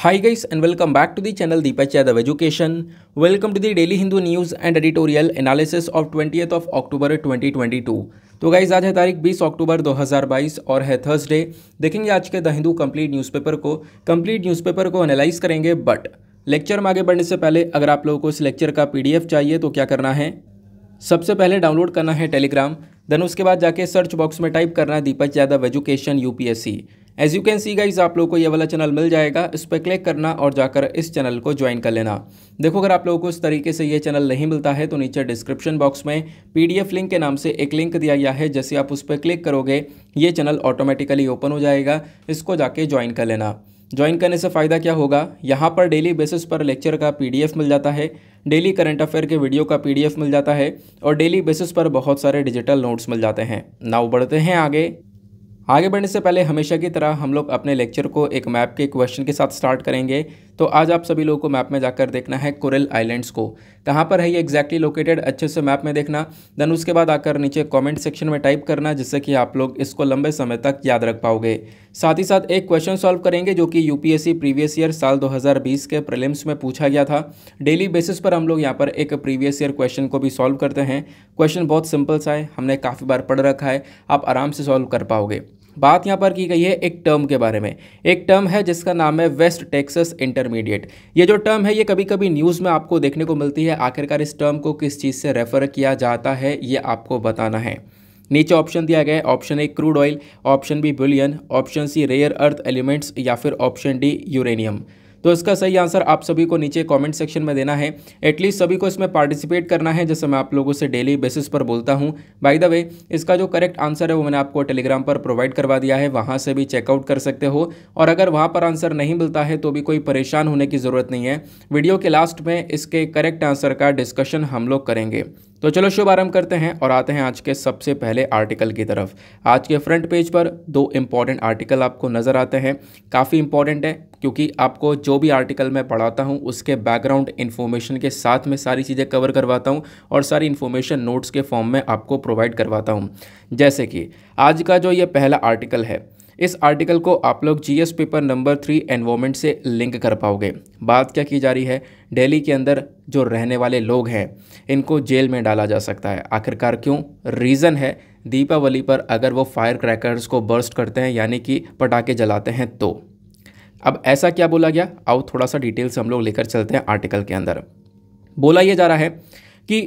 High guys and welcome back to the channel Deepak Yadav education welcome to the daily Hindu news and editorial analysis of twenty of October 2022. तो guys आज है तारीख 20 अक्टूबर 2022 और है Thursday देखेंगे आज के द हिंदू कंप्लीट न्यूज़पेपर को कंप्लीट न्यूज़पेपर को एनालाइज करेंगे बट लेक्चर में आगे बढ़ने से पहले अगर आप लोगों को इस लेक्चर का पी चाहिए तो क्या करना है सबसे पहले डाउनलोड करना है टेलीग्राम देन उसके बाद जाके सर्च बॉक्स में टाइप करना है Deepak Yadav education you as you can see guys आप लोगों को ये वाला चैनल मिल जाएगा इस पर क्लिक करना और जाकर इस चैनल को ज्वाइन कर लेना देखो अगर आप लोगों को इस तरीके से ये चैनल नहीं मिलता है तो नीचे डिस्क्रिप्शन बॉक्स में पीडीएफ लिंक के नाम से एक लिंक दिया गया है जैसे आप उस पर क्लिक करोगे ये चैनल ऑटोमेटिकली ओपन हो जाएगा इसको जाके ज्वाइन कर लेना ज्वाइन करने से फ़ायदा क्या होगा यहाँ पर डेली बेसिस पर लेक्चर का पीडीएफ मिल जाता है डेली करंट अफेयर के वीडियो का पीडीएफ मिल जाता है और डेली बेसिस पर बहुत सारे डिजिटल नोट्स मिल जाते हैं नाउ बढ़ते हैं आगे आगे बढ़ने से पहले हमेशा की तरह हम लोग अपने लेक्चर को एक मैप के क्वेश्चन के साथ स्टार्ट करेंगे तो आज आप सभी लोगों को मैप में जाकर देखना है कुरल आइलैंड्स को कहाँ तो पर है ये एग्जैक्टली लोकेटेड अच्छे से मैप में देखना देन उसके बाद आकर नीचे कमेंट सेक्शन में टाइप करना जिससे कि आप लोग इसको लंबे समय तक याद रख पाओगे साथ ही साथ एक क्वेश्चन सॉल्व करेंगे जो कि यू प्रीवियस ईयर साल दो के प्रलिम्स में पूछा गया था डेली बेसिस पर हम लोग यहाँ पर एक प्रीवियस ईयर क्वेश्चन को भी सॉल्व करते हैं क्वेश्चन बहुत सिंपल सा है हमने काफ़ी बार पढ़ रखा है आप आराम से सॉल्व कर पाओगे बात यहाँ पर की गई है एक टर्म के बारे में एक टर्म है जिसका नाम है वेस्ट टेक्सस इंटरमीडिएट ये जो टर्म है ये कभी कभी न्यूज़ में आपको देखने को मिलती है आखिरकार इस टर्म को किस चीज़ से रेफ़र किया जाता है ये आपको बताना है नीचे ऑप्शन दिया गया है option A crude oil option B bullion option C rare earth elements या फिर ऑप्शन डी यूरेनियम तो इसका सही आंसर आप सभी को नीचे कमेंट सेक्शन में देना है एटलीस्ट सभी को इसमें पार्टिसिपेट करना है जैसे मैं आप लोगों से डेली बेसिस पर बोलता हूँ बाई द वे इसका जो करेक्ट आंसर है वो मैंने आपको टेलीग्राम पर प्रोवाइड करवा दिया है वहाँ से भी चेकआउट कर सकते हो और अगर वहाँ पर आंसर नहीं मिलता है तो भी कोई परेशान होने की ज़रूरत नहीं है वीडियो के लास्ट में इसके करेक्ट आंसर का डिस्कशन हम लोग करेंगे तो चलो शुभ आरंभ करते हैं और आते हैं आज के सबसे पहले आर्टिकल की तरफ आज के फ्रंट पेज पर दो इम्पॉर्टेंट आर्टिकल आपको नज़र आते हैं काफ़ी इंपॉर्टेंट है क्योंकि आपको जो भी आर्टिकल मैं पढ़ाता हूँ उसके बैकग्राउंड इन्फॉर्मेशन के साथ में सारी चीज़ें कवर करवाता हूँ और सारी इन्फॉर्मेशन नोट्स के फॉर्म में आपको प्रोवाइड करवाता हूँ जैसे कि आज का जो ये पहला आर्टिकल है इस आर्टिकल को आप लोग GS paper number three environment से लिंक कर पाओगे बात क्या की जा रही है दिल्ली के अंदर जो रहने वाले लोग हैं इनको जेल में डाला जा सकता है आखिरकार क्यों रीज़न है दीपावली पर अगर वो फायर क्रैकर्स को बर्स्ट करते हैं यानी कि पटाखे जलाते हैं तो अब ऐसा क्या बोला गया आओ थोड़ा सा डिटेल्स हम लोग लेकर चलते हैं आर्टिकल के अंदर बोला यह जा रहा है कि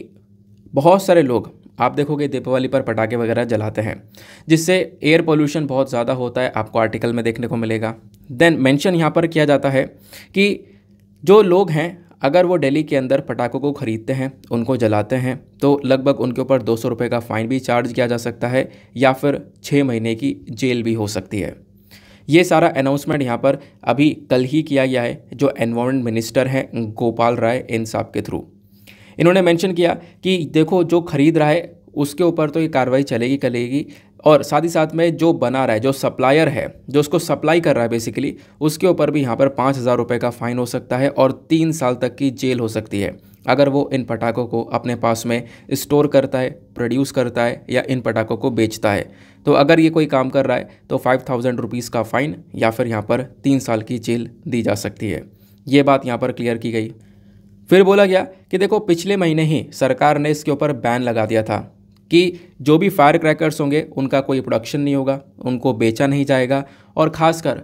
बहुत सारे लोग आप देखोगे दीपावली पर पटाखे वगैरह जलाते हैं जिससे एयर पोल्यूशन बहुत ज़्यादा होता है आपको आर्टिकल में देखने को मिलेगा देन मेंशन यहाँ पर किया जाता है कि जो लोग हैं अगर वो दिल्ली के अंदर पटाखों को ख़रीदते हैं उनको जलाते हैं तो लगभग उनके ऊपर दो सौ का फ़ाइन भी चार्ज किया जा सकता है या फिर छः महीने की जेल भी हो सकती है ये सारा अनाउंसमेंट यहाँ पर अभी कल ही किया गया है जो एनवायरमेंट मिनिस्टर हैं गोपाल राय इन साहब के थ्रू इन्होंने मेंशन किया कि देखो जो खरीद रहा है उसके ऊपर तो ये कार्रवाई चलेगी चलेगी और साथ ही साथ में जो बना रहा है जो सप्लायर है जो उसको सप्लाई कर रहा है बेसिकली उसके ऊपर भी यहाँ पर पाँच हज़ार रुपये का फ़ाइन हो सकता है और तीन साल तक की जेल हो सकती है अगर वो इन पटाखों को अपने पास में स्टोर करता है प्रोड्यूस करता है या इन पटाखों को बेचता है तो अगर ये कोई काम कर रहा है तो फाइव थाउजेंड रुपीज़ का फ़ाइन या फिर यहाँ पर तीन साल की जेल दी जा सकती है ये बात यहाँ पर क्लियर की गई फिर बोला गया कि देखो पिछले महीने ही सरकार ने इसके ऊपर बैन लगा दिया था कि जो भी फायर क्रैकर्स होंगे उनका कोई प्रोडक्शन नहीं होगा उनको बेचा नहीं जाएगा और ख़ासकर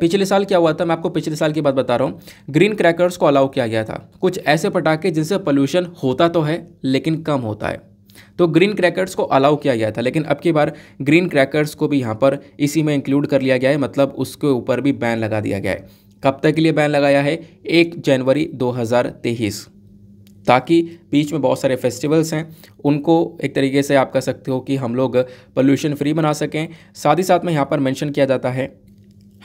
पिछले साल क्या हुआ था मैं आपको पिछले साल की बात बता रहा हूँ ग्रीन क्रैकर्स को अलाउ किया गया था कुछ ऐसे पटाखे जिनसे पोल्यूशन होता तो है लेकिन कम होता है तो ग्रीन क्रैकर्स को अलाउ किया गया था लेकिन अब की बार ग्रीन क्रैकर्स को भी यहाँ पर इसी में इंक्लूड कर लिया गया है मतलब उसके ऊपर भी बैन लगा दिया गया है कब तक के लिए बैन लगाया है एक जनवरी 2023 ताकि बीच में बहुत सारे फेस्टिवल्स हैं उनको एक तरीके से आप कह सकते हो कि हम लोग पोल्यूशन फ्री बना सकें साथ ही साथ में यहाँ पर मेंशन किया जाता है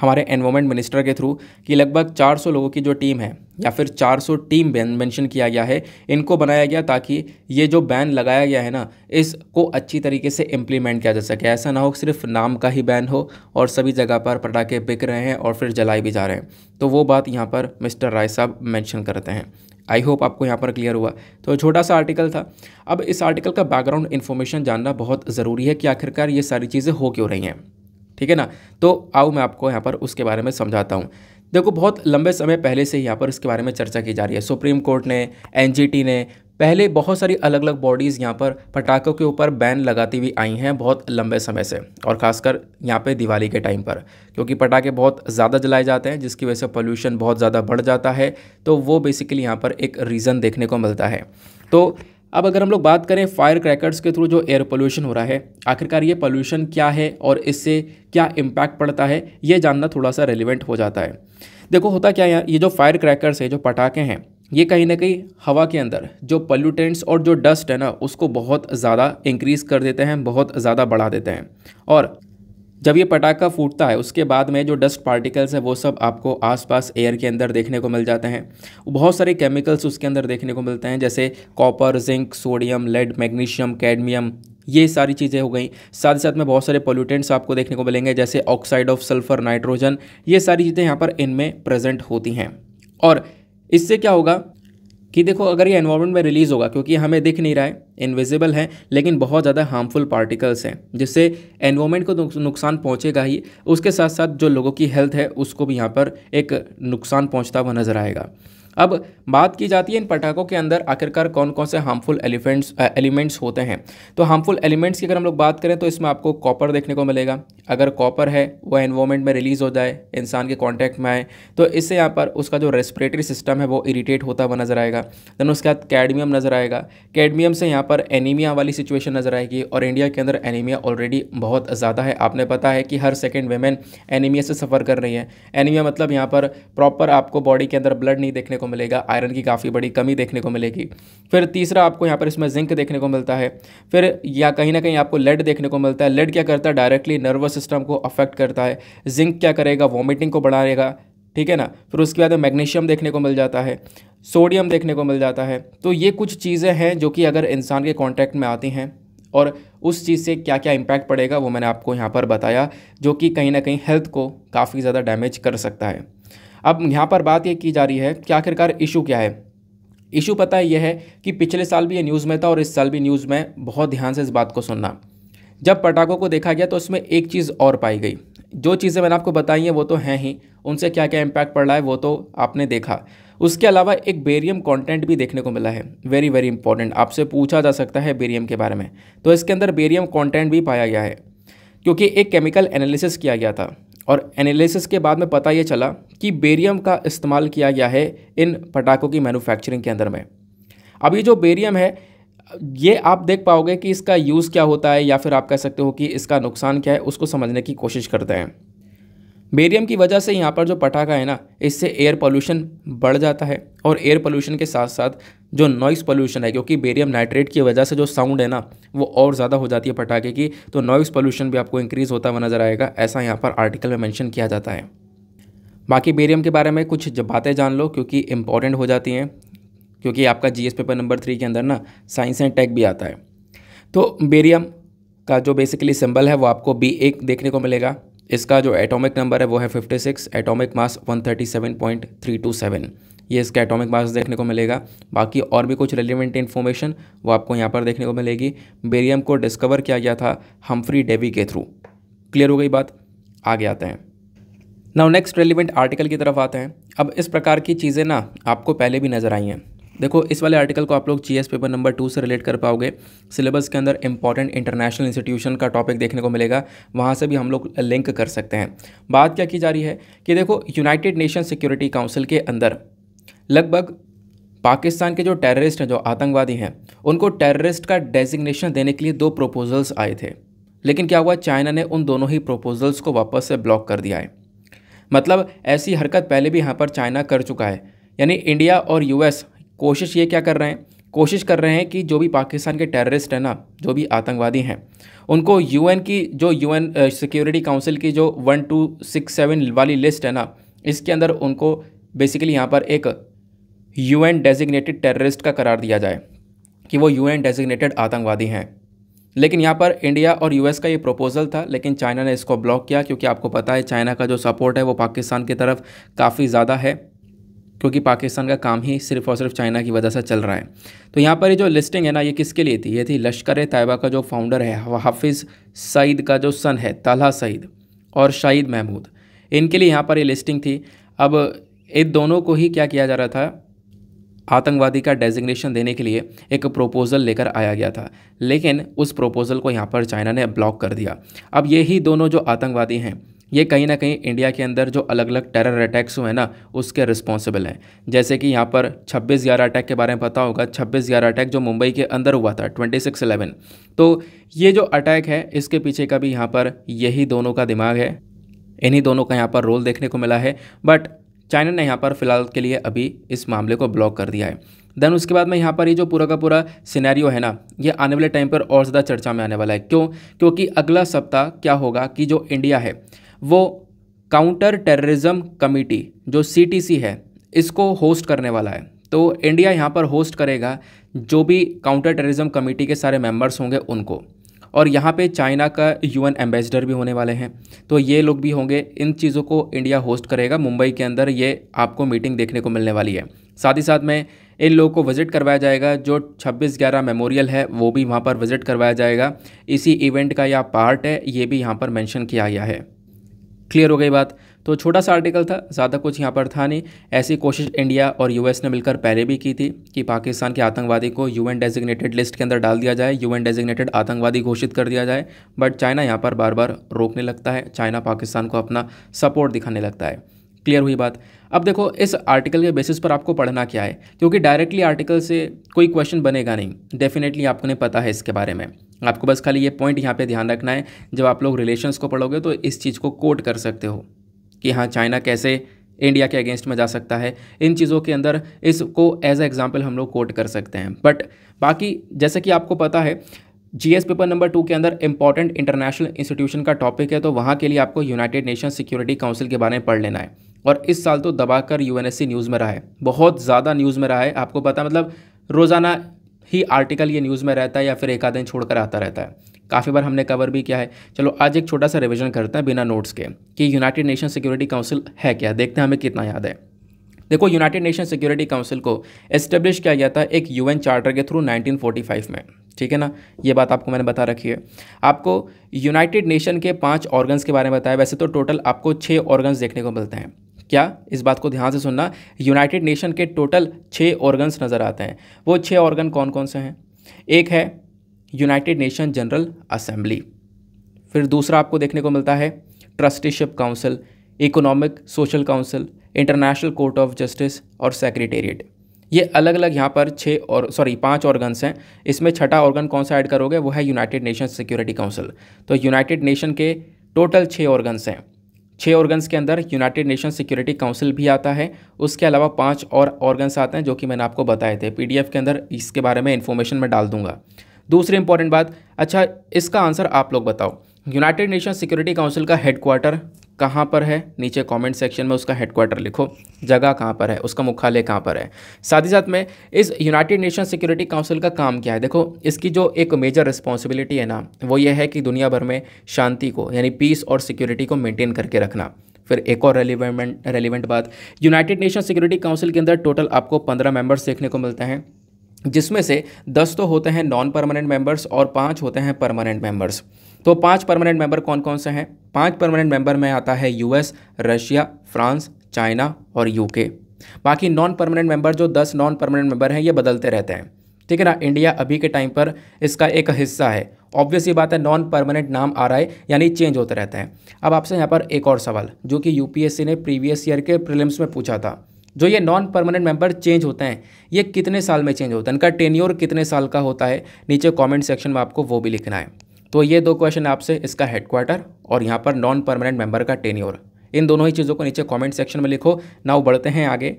हमारे एनवायरमेंट मिनिस्टर के थ्रू कि लगभग 400 लोगों की जो टीम है या फिर 400 टीम बैन मेंशन किया गया है इनको बनाया गया ताकि ये जो बैन लगाया गया है ना इसको अच्छी तरीके से इम्प्लीमेंट किया जा सके ऐसा ना हो सिर्फ नाम का ही बैन हो और सभी जगह पर पटाखे बिक रहे हैं और फिर जलाए भी जा रहे हैं तो वो बात यहाँ पर मिस्टर राय साहब मैंशन करते हैं आई होप आपको यहाँ पर क्लियर हुआ तो छोटा सा आर्टिकल था अब इस आर्टिकल का बैकग्राउंड इन्फॉर्मेशन जानना बहुत ज़रूरी है कि आखिरकार ये सारी चीज़ें हो क्यों रही हैं ठीक है ना तो आओ मैं आपको यहाँ पर उसके बारे में समझाता हूँ देखो बहुत लंबे समय पहले से यहाँ पर इसके बारे में चर्चा की जा रही है सुप्रीम कोर्ट ने एनजीटी ने पहले बहुत सारी अलग अलग बॉडीज़ यहाँ पर पटाखों के ऊपर बैन लगाती हुई आई हैं बहुत लंबे समय से और ख़ासकर यहाँ पे दिवाली के टाइम पर क्योंकि पटाखे बहुत ज़्यादा जलाए जाते हैं जिसकी वजह से पोल्यूशन बहुत ज़्यादा बढ़ जाता है तो वो बेसिकली यहाँ पर एक रीज़न देखने को मिलता है तो अब अगर हम लोग बात करें फायर क्रैकर्स के थ्रू जो एयर पोल्यूशन हो रहा है आखिरकार ये पोल्यूशन क्या है और इससे क्या इम्पैक्ट पड़ता है ये जानना थोड़ा सा रेलिवेंट हो जाता है देखो होता क्या यार ये जो फायर क्रैकर्स है जो पटाखे हैं ये कहीं ना कहीं हवा के अंदर जो पल्यूटेंट्स और जो डस्ट है ना उसको बहुत ज़्यादा इंक्रीज़ कर देते हैं बहुत ज़्यादा बढ़ा देते हैं और जब ये पटाखा फूटता है उसके बाद में जो डस्ट पार्टिकल्स हैं वो सब आपको आसपास एयर के अंदर देखने को मिल जाते हैं बहुत सारे केमिकल्स उसके अंदर देखने को मिलते हैं जैसे copper zinc sodium lead magnesium cadmium ये सारी चीज़ें हो गई साथ ही साथ में बहुत सारे पोल्यूटेंट्स आपको देखने को मिलेंगे जैसे ऑक्साइड ऑफ सल्फर नाइट्रोजन ये सारी चीज़ें यहाँ पर इनमें प्रेजेंट होती हैं और इससे क्या होगा कि देखो अगर ये एनवायरमेंट में रिलीज़ होगा क्योंकि हमें दिख नहीं रहा है इनविजिबल है लेकिन बहुत ज़्यादा हार्मफुल पार्टिकल्स हैं जिससे एनवायरमेंट को नुकसान पहुँचेगा ही उसके साथ साथ जो लोगों की हेल्थ है उसको भी यहाँ पर एक नुकसान पहुँचता हुआ नज़र आएगा अब बात की जाती है इन पटाखों के अंदर आखिरकार कौन कौन से हार्मफुल एलिफेंट्स एलिमेंट्स होते हैं तो हार्मफुल एलिमेंट्स की अगर हम लोग बात करें तो इसमें आपको कॉपर देखने को मिलेगा अगर कॉपर है वो एनवायरमेंट में रिलीज़ हो जाए इंसान के कॉन्टैक्ट में आए तो इससे यहाँ पर उसका जो रेस्परेटरी सिस्टम है वो इरीटेट होता हुआ नज़र आएगा देन उसके बाद कैडमियम नज़र आएगा कैडमियम से यहाँ पर एनीमिया वाली सिचुएशन नज़र आएगी और इंडिया के अंदर एनीमिया ऑलरेडी बहुत ज़्यादा है आपने पता है कि हर सेकेंड वेमेन एनीमिया से सफ़र कर रही है एनीमिया मतलब यहाँ पर प्रॉपर आपको बॉडी के अंदर ब्लड नहीं देखने को को मिलेगा आयरन की काफ़ी बड़ी कमी देखने को मिलेगी फिर तीसरा आपको यहाँ पर इसमें जिंक देखने को मिलता है फिर या कहीं ना कहीं आपको लेड देखने को मिलता है लेड क्या करता है डायरेक्टली नर्वस सिस्टम को अफेक्ट करता है जिंक क्या करेगा वॉमिटिंग को बढ़ाएगा ठीक है ना फिर उसके बाद मैग्नीशियम देखने को मिल जाता है सोडियम देखने को मिल जाता है तो ये कुछ चीज़ें हैं जो कि अगर इंसान के कॉन्टैक्ट में आती हैं और उस चीज़ से क्या क्या इम्पैक्ट पड़ेगा वो मैंने आपको यहाँ पर बताया जो कि कहीं ना कहीं हेल्थ को काफ़ी ज़्यादा डैमेज कर सकता है अब यहाँ पर बात ये की जा रही है कि आखिरकार इशू क्या है इशू पता यह है कि पिछले साल भी ये न्यूज़ में था और इस साल भी न्यूज़ में बहुत ध्यान से इस बात को सुनना जब पटाखों को देखा गया तो उसमें एक चीज़ और पाई गई जो चीज़ें मैंने आपको बताई हैं वो तो हैं ही उनसे क्या क्या इम्पैक्ट पड़ रहा है वो तो आपने देखा उसके अलावा एक बेरियम कंटेंट भी देखने को मिला है वेरी वेरी इंपॉर्टेंट आपसे पूछा जा सकता है बेरियम के बारे में तो इसके अंदर बेरियम कंटेंट भी पाया गया है क्योंकि एक केमिकल एनालिसिस किया गया था और एनालिसिस के बाद में पता ये चला कि बेरियम का इस्तेमाल किया गया है इन पटाखों की मैन्युफैक्चरिंग के अंदर में अब ये जो बेरियम है ये आप देख पाओगे कि इसका यूज़ क्या होता है या फिर आप कह सकते हो कि इसका नुकसान क्या है उसको समझने की कोशिश करते हैं बेरियम की वजह से यहाँ पर जो पटाखा है ना इससे एयर पोल्यूशन बढ़ जाता है और एयर पोल्यूशन के साथ साथ जो नॉइस पोल्यूशन है क्योंकि बेरियम नाइट्रेट की वजह से जो साउंड है ना वो और ज़्यादा हो जाती है पटाखे की तो नॉइस पोल्यूशन भी आपको इंक्रीज़ होता हुआ नज़र आएगा ऐसा यहाँ पर आर्टिकल में मैंशन किया जाता है बाकी बेरियम के बारे में कुछ बातें जान लो क्योंकि इंपॉर्टेंट हो जाती हैं क्योंकि आपका जी पेपर नंबर थ्री के अंदर ना साइंस एंड टेक भी आता है तो बेरियम का जो बेसिकली सिंबल है वो आपको बी एक देखने को मिलेगा इसका जो एटॉमिक नंबर है वो है 56 एटॉमिक मास 137.327 ये इसका एटॉमिक मास देखने को मिलेगा बाकी और भी कुछ रेलिवेंट इन्फॉर्मेशन वो आपको यहाँ पर देखने को मिलेगी बेरियम को डिस्कवर किया गया था हमफ्री डेवी के थ्रू क्लियर हो गई बात आगे आते हैं नाउ नेक्स्ट रेलिवेंट आर्टिकल की तरफ आते हैं अब इस प्रकार की चीज़ें ना आपको पहले भी नज़र आई हैं देखो इस वाले आर्टिकल को आप लोग जीएस पेपर नंबर टू से रिलेट कर पाओगे सिलेबस के अंदर इंपॉर्टेंट इंटरनेशनल इंस्टीट्यूशन का टॉपिक देखने को मिलेगा वहाँ से भी हम लोग लिंक कर सकते हैं बात क्या की जा रही है कि देखो यूनाइटेड नेशन सिक्योरिटी काउंसिल के अंदर लगभग पाकिस्तान के जो टेररिस्ट हैं जो आतंकवादी हैं उनको टेररिस्ट का डेजिग्नेशन देने के लिए दो प्रोपोजल्स आए थे लेकिन क्या हुआ चाइना ने उन दोनों ही प्रपोजल्स को वापस से ब्लॉक कर दिया है मतलब ऐसी हरकत पहले भी यहाँ पर चाइना कर चुका है यानी इंडिया और यूएस कोशिश ये क्या कर रहे हैं कोशिश कर रहे हैं कि जो भी पाकिस्तान के टेररिस्ट हैं ना जो भी आतंकवादी हैं उनको यूएन की जो यूएन सिक्योरिटी काउंसिल की जो वन टू सिक्स सेवन वाली लिस्ट है ना इसके अंदर उनको बेसिकली यहाँ पर एक यूएन डेजिग्नेटेड टेररिस्ट का करार दिया जाए कि वो यूएन डेजिग्नेटेड आतंकवादी हैं लेकिन यहाँ पर इंडिया और यूएस का ये प्रपोज़ल था लेकिन चाइना ने इसको ब्लॉक किया क्योंकि आपको पता है चाइना का जो सपोर्ट है वो पाकिस्तान की तरफ काफ़ी ज़्यादा है क्योंकि पाकिस्तान का काम ही सिर्फ और सिर्फ चाइना की वजह से चल रहा है तो यहाँ पर ये जो लिस्टिंग है ना ये किसके लिए थी ये थी लश्कर तयबा का जो फाउंडर है हाफिज़ सईद का जो सन है ताला सईद और शाहिद महमूद इनके लिए यहाँ पर ये लिस्टिंग थी अब इन दोनों को ही क्या किया जा रहा था आतंकवादी का डेजिग्नेशन देने के लिए एक प्रोपोज़ल लेकर आया गया था लेकिन उस प्रोपोज़ल को यहाँ पर चाइना ने ब्लॉक कर दिया अब ये ही दोनों जो आतंकवादी हैं ये कहीं ना कहीं इंडिया के अंदर जो अलग अलग टेरर अटैक्स हुए हैं ना उसके रिस्पॉन्सिबल हैं जैसे कि यहाँ पर छब्बीस ग्यारह अटैक के बारे में पता होगा छब्बीस ग्यारह अटैक जो मुंबई के अंदर हुआ था ट्वेंटी सिक्स इलेवन तो ये जो अटैक है इसके पीछे का भी यहाँ पर यही दोनों का दिमाग है इन्हीं दोनों का यहाँ पर रोल देखने को मिला है बट चाइना ने यहाँ पर फिलहाल के लिए अभी इस मामले को ब्लॉक कर दिया है देन उसके बाद में यहाँ पर ये जो पूरा का पूरा सिनेरियो है ना ये आने वाले टाइम पर और ज़्यादा चर्चा में आने वाला है क्यों क्योंकि अगला सप्ताह क्या होगा कि जो इंडिया है वो काउंटर टेररिज्म कमेटी जो सी है इसको होस्ट करने वाला है तो इंडिया यहाँ पर होस्ट करेगा जो भी काउंटर टेररिज्म कमेटी के सारे मेंबर्स होंगे उनको और यहाँ पे चाइना का यूएन एम्बेसडर भी होने वाले हैं तो ये लोग भी होंगे इन चीज़ों को इंडिया होस्ट करेगा मुंबई के अंदर ये आपको मीटिंग देखने को मिलने वाली है साथ ही साथ में इन लोगों को विज़िट करवाया जाएगा जो 26 ग्यारह मेमोरियल है वो भी वहाँ पर विज़िट करवाया जाएगा इसी इवेंट का यह पार्ट है ये भी यहाँ पर मैंशन किया गया है क्लियर हो गई बात तो छोटा सा आर्टिकल था ज़्यादा कुछ यहाँ पर था नहीं ऐसी कोशिश इंडिया और यूएस ने मिलकर पहले भी की थी कि पाकिस्तान के आतंकवादी को यूएन डेजिग्नेटेड लिस्ट के अंदर डाल दिया जाए यूएन डेजिग्नेटेड आतंकवादी घोषित कर दिया जाए बट चाइना यहाँ पर बार बार रोकने लगता है चाइना पाकिस्तान को अपना सपोर्ट दिखाने लगता है क्लियर हुई बात अब देखो इस आर्टिकल के बेसिस पर आपको पढ़ना क्या है क्योंकि डायरेक्टली आर्टिकल से कोई क्वेश्चन बनेगा नहीं डेफिनेटली आपको नहीं पता है इसके बारे में आपको बस खाली ये पॉइंट यहाँ पे ध्यान रखना है जब आप लोग रिलेशंस को पढ़ोगे तो इस चीज़ को कोट कर सकते हो कि हाँ चाइना कैसे इंडिया के अगेंस्ट में जा सकता है इन चीज़ों के अंदर इसको एज ए एग्ज़ाम्पल हम लोग कोट कर सकते हैं बट बाकी जैसे कि आपको पता है जी पेपर नंबर टू के अंदर इंपॉर्टेंट इंटरनेशनल इंस्टीट्यूशन का टॉपिक है तो वहाँ के लिए आपको यूनाइटेड नेशन सिक्योरिटी काउंसिल के बारे में पढ़ लेना है और इस साल तो दबाकर यूएनएससी न्यूज़ में रहा है बहुत ज़्यादा न्यूज़ में रहा है आपको पता मतलब रोज़ाना ही आर्टिकल ये न्यूज़ में रहता है या फिर एक आध दिन छोड़कर आता रहता है काफ़ी बार हमने कवर भी किया है चलो आज एक छोटा सा रिविजन करते हैं बिना नोट्स के कि यूनाइटेड नेशन सिक्योरिटी काउंसिल है क्या देखते हैं हमें कितना याद है देखो यूनाइटेड नेशन सिक्योरिटी काउंसिल को एस्टेब्लिश किया गया था एक यूएन चार्टर के थ्रू 1945 में ठीक है ना ये बात आपको मैंने बता रखी है आपको यूनाइटेड नेशन के पांच ऑर्गन्स के बारे में बताया वैसे तो टोटल आपको छः ऑर्गन्स देखने को मिलते हैं क्या इस बात को ध्यान से सुनना यूनाइटेड नेशन के टोटल छः ऑर्गन्स नज़र आते हैं वो छः ऑर्गन कौन कौन से हैं एक है यूनाइटेड नेशन जनरल असेंबली फिर दूसरा आपको देखने को मिलता है trusteeship council economic social council international court of justice और सेक्रेटेरिएट ये अलग अलग यहाँ पर छः और सॉरी पांच ऑर्गन्स हैं इसमें छठा ऑर्गन कौन सा ऐड करोगे वो है यूनाइटेड नेशन सिक्योरिटी काउंसिल तो यूनाइटेड नेशन के टोटल छः ऑर्गन्स हैं छः ऑर्गन्स के अंदर यूनाइटेड नेशन सिक्योरिटी काउंसिल भी आता है उसके अलावा पांच और ऑर्गन्स आते हैं जो कि मैंने आपको बताए थे पीडीएफ के अंदर इसके बारे में इन्फॉर्मेशन मैं डाल दूंगा दूसरी इंपॉर्टेंट बात अच्छा इसका आंसर आप लोग बताओ यूनाइटेड नेशन सिक्योरिटी काउंसिल का हेडक्वार्टर कहाँ पर है नीचे कमेंट सेक्शन में उसका हेडक्वार्टर लिखो जगह कहाँ पर है उसका मुख्यालय कहाँ पर है साथ ही साथ में इस यूनाइटेड नेशन सिक्योरिटी काउंसिल का काम क्या है देखो इसकी जो एक मेजर रिस्पॉन्सिबिलिटी है ना वो ये है कि दुनिया भर में शांति को यानी पीस और सिक्योरिटी को मेनटेन करके रखना फिर एक और रेलिवेंट रेलिवेंट बात यूनाइटेड नेशन सिक्योरिटी काउंसिल के अंदर टोटल आपको पंद्रह मेंबर्स देखने को मिलते हैं जिसमें से दस तो होते हैं नॉन परमानेंट मेंबर्स और पाँच होते हैं परमानेंट मेंबर्स तो पांच परमानेंट मेंबर कौन कौन से हैं पांच परमानेंट मेंबर में आता है यूएस रशिया फ्रांस चाइना और यूके बाकी नॉन परमानेंट मेंबर जो दस नॉन परमानेंट मेंबर हैं ये बदलते रहते हैं ठीक है ना इंडिया अभी के टाइम पर इसका एक हिस्सा है ऑब्वियस ये बात है नॉन परमानेंट नाम आ रहा है यानी चेंज होते रहते हैं अब आपसे यहाँ पर एक और सवाल जो कि यूपीएससी ने प्रीवियस ईयर के प्रिलिम्स में पूछा था जो ये नॉन परमानेंट मेंबर चेंज होते हैं ये कितने साल में चेंज होता है इनका टेन्योर कितने साल का होता है नीचे कमेंट सेक्शन में आपको वो भी लिखना है तो ये दो क्वेश्चन आपसे इसका हेडक्वार्टर और यहाँ पर नॉन परमानेंट मेंबर का टेन्योर इन दोनों ही चीज़ों को नीचे कमेंट सेक्शन में लिखो नाव बढ़ते हैं आगे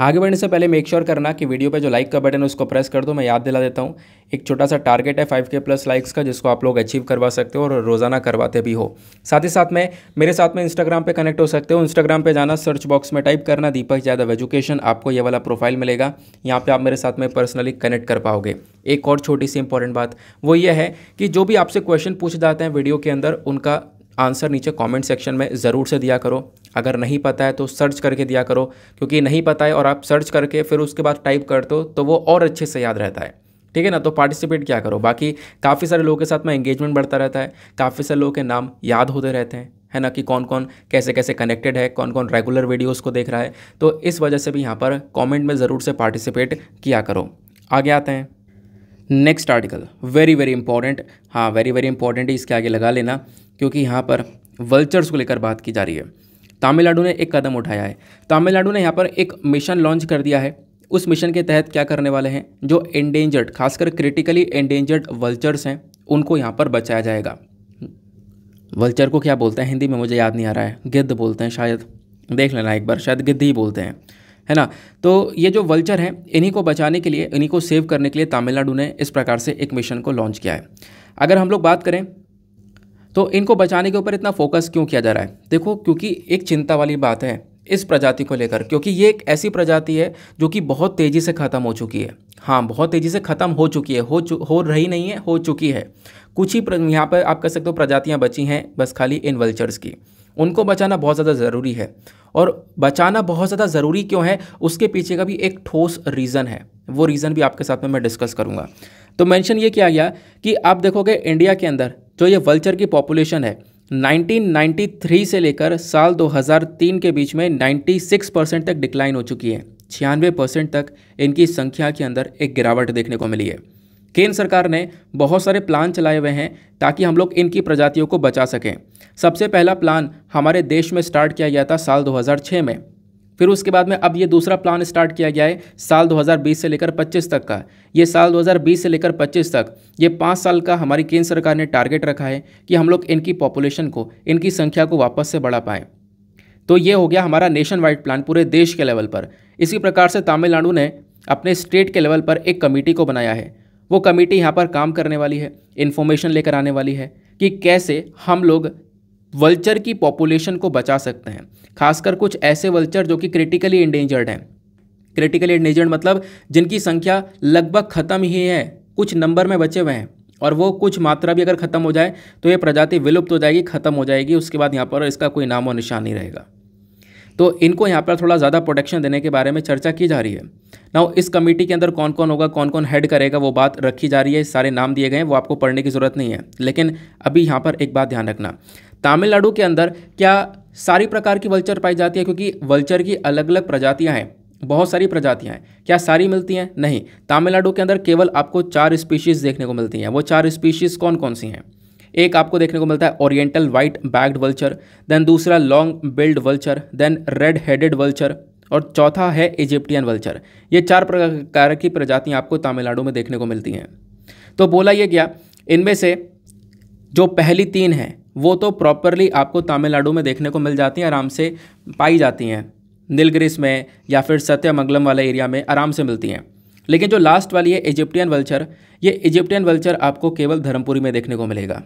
आगे बढ़ने से पहले मेक श्योर करना कि वीडियो पे जो लाइक का बटन है उसको प्रेस कर दो मैं याद दिला देता हूँ एक छोटा सा टारगेट है फाइव के प्लस लाइक्स का जिसको आप लोग अचीव करवा सकते हो और रोज़ाना करवाते भी हो साथ ही साथ में मेरे साथ में इंस्टाग्राम पर कनेक्ट हो सकते हो इंस्टाग्राम पर जाना सर्च बॉक्स में टाइप करना दीपक यादव एजुकेशन आपको ये वाला प्रोफाइल मिलेगा यहाँ पर आप मेरे साथ में पर्सनली कनेक्ट कर पाओगे एक और छोटी सी इंपॉर्टेंट बात वो ये है कि जो भी आपसे क्वेश्चन पूछ जाते हैं वीडियो के अंदर उनका आंसर नीचे कमेंट सेक्शन में ज़रूर से दिया करो अगर नहीं पता है तो सर्च करके दिया करो क्योंकि नहीं पता है और आप सर्च करके फिर उसके बाद टाइप कर दो तो वो और अच्छे से याद रहता है ठीक है ना तो पार्टिसिपेट क्या करो बाकी काफ़ी सारे लोगों के साथ में एंगेजमेंट बढ़ता रहता है काफ़ी सारे लोगों के नाम याद होते रहते हैं है ना कि कौन कौन कैसे कैसे कनेक्टेड है कौन कौन रेगुलर वीडियोस को देख रहा है तो इस वजह से भी यहाँ पर कमेंट में ज़रूर से पार्टिसिपेट किया करो आगे आते हैं next article very very important हाँ वेरी वेरी इंपॉर्टेंट इसके आगे लगा लेना क्योंकि यहाँ पर वल्चर्स को लेकर बात की जा रही है तमिलनाडु ने एक कदम उठाया है तमिलनाडु ने यहाँ पर एक मिशन लॉन्च कर दिया है उस मिशन के तहत क्या करने वाले हैं जो एंडेंजर्ड खासकर क्रिटिकली एंडेंजर्ड वल्चर्स हैं उनको यहाँ पर बचाया जाएगा वल्चर को क्या बोलते हैं हिंदी में मुझे याद नहीं आ रहा है गिद्ध बोलते हैं शायद देख लेना एक बार शायद गिद्ध ही बोलते हैं है ना तो ये जो वल्चर हैं इन्हीं को बचाने के लिए इन्हीं को सेव करने के लिए तमिलनाडु ने इस प्रकार से एक मिशन को लॉन्च किया है अगर हम लोग बात करें तो इनको बचाने के ऊपर इतना फोकस क्यों किया जा रहा है देखो क्योंकि एक चिंता वाली बात है इस प्रजाति को लेकर क्योंकि ये एक ऐसी प्रजाति है जो कि बहुत तेज़ी से ख़त्म हो चुकी है हाँ बहुत तेज़ी से ख़त्म हो चुकी है हो चु, हो रही नहीं है हो चुकी है कुछ ही यहाँ पर आप कह सकते हो प्रजातियाँ बची हैं बस खाली इन वल्चर्स की उनको बचाना बहुत ज़्यादा ज़रूरी है और बचाना बहुत ज़्यादा ज़रूरी क्यों है उसके पीछे का भी एक ठोस रीज़न है वो रीज़न भी आपके साथ में मैं डिस्कस करूँगा तो मेंशन ये किया गया कि आप देखोगे इंडिया के अंदर जो ये वल्चर की पॉपुलेशन है 1993 से लेकर साल 2003 के बीच में 96 परसेंट तक डिक्लाइन हो चुकी है छियानवे परसेंट तक इनकी संख्या के अंदर एक गिरावट देखने को मिली है केंद्र सरकार ने बहुत सारे प्लान चलाए हुए हैं ताकि हम लोग इनकी प्रजातियों को बचा सकें सबसे पहला प्लान हमारे देश में स्टार्ट किया गया था साल 2006 में फिर उसके बाद में अब ये दूसरा प्लान स्टार्ट किया गया है साल 2020 से लेकर 25 तक का ये साल 2020 से लेकर 25 तक ये पाँच साल का हमारी केंद्र सरकार ने टारगेट रखा है कि हम लोग इनकी पॉपुलेशन को इनकी संख्या को वापस से बढ़ा पाएँ तो ये हो गया हमारा नेशन वाइड प्लान पूरे देश के लेवल पर इसी प्रकार से तमिलनाडु ने अपने स्टेट के लेवल पर एक कमेटी को बनाया है वो कमेटी यहाँ पर काम करने वाली है इन्फॉर्मेशन लेकर आने वाली है कि कैसे हम लोग वल्चर की पॉपुलेशन को बचा सकते हैं खासकर कुछ ऐसे वल्चर जो कि क्रिटिकली इंडेंजर्ड हैं क्रिटिकली इंडेंजर्ड मतलब जिनकी संख्या लगभग ख़त्म ही है कुछ नंबर में बचे हुए हैं और वो कुछ मात्रा भी अगर ख़त्म हो जाए तो ये प्रजाति विलुप्त हो जाएगी ख़त्म हो जाएगी उसके बाद यहाँ पर इसका कोई नाम और निशान नहीं रहेगा तो इनको यहाँ पर थोड़ा ज़्यादा प्रोटेक्शन देने के बारे में चर्चा की जा रही है ना इस कमेटी के अंदर कौन कौन होगा कौन कौन हेड करेगा वो बात रखी जा रही है सारे नाम दिए गए हैं वो आपको पढ़ने की ज़रूरत नहीं है लेकिन अभी यहाँ पर एक बात ध्यान रखना तमिलनाडु के अंदर क्या सारी प्रकार की वल्चर पाई जाती है क्योंकि वल्चर की अलग अलग प्रजातियाँ हैं बहुत सारी प्रजातियाँ हैं क्या सारी मिलती हैं नहीं तमिलनाडु के अंदर केवल आपको चार स्पीशीज़ देखने को मिलती हैं वो चार स्पीशीज़ कौन कौन सी हैं एक आपको देखने को मिलता है oriental white backed vulture then दूसरा long billed vulture then red headed vulture और चौथा है इजिप्टियन वल्चर ये चार प्रकार की प्रजातियाँ आपको तमिलनाडु में देखने को मिलती हैं तो बोला यह क्या इनमें से जो पहली तीन हैं वो तो प्रॉपरली आपको तमिलनाडु में देखने को मिल जाती हैं आराम से पाई जाती हैं नीलग्रिस में या फिर सत्यमंगलम वाले एरिया में आराम से मिलती हैं लेकिन जो लास्ट वाली है इजिप्टियन वल्चर ये इजिप्टियन वल्चर आपको केवल धर्मपुरी में देखने को मिलेगा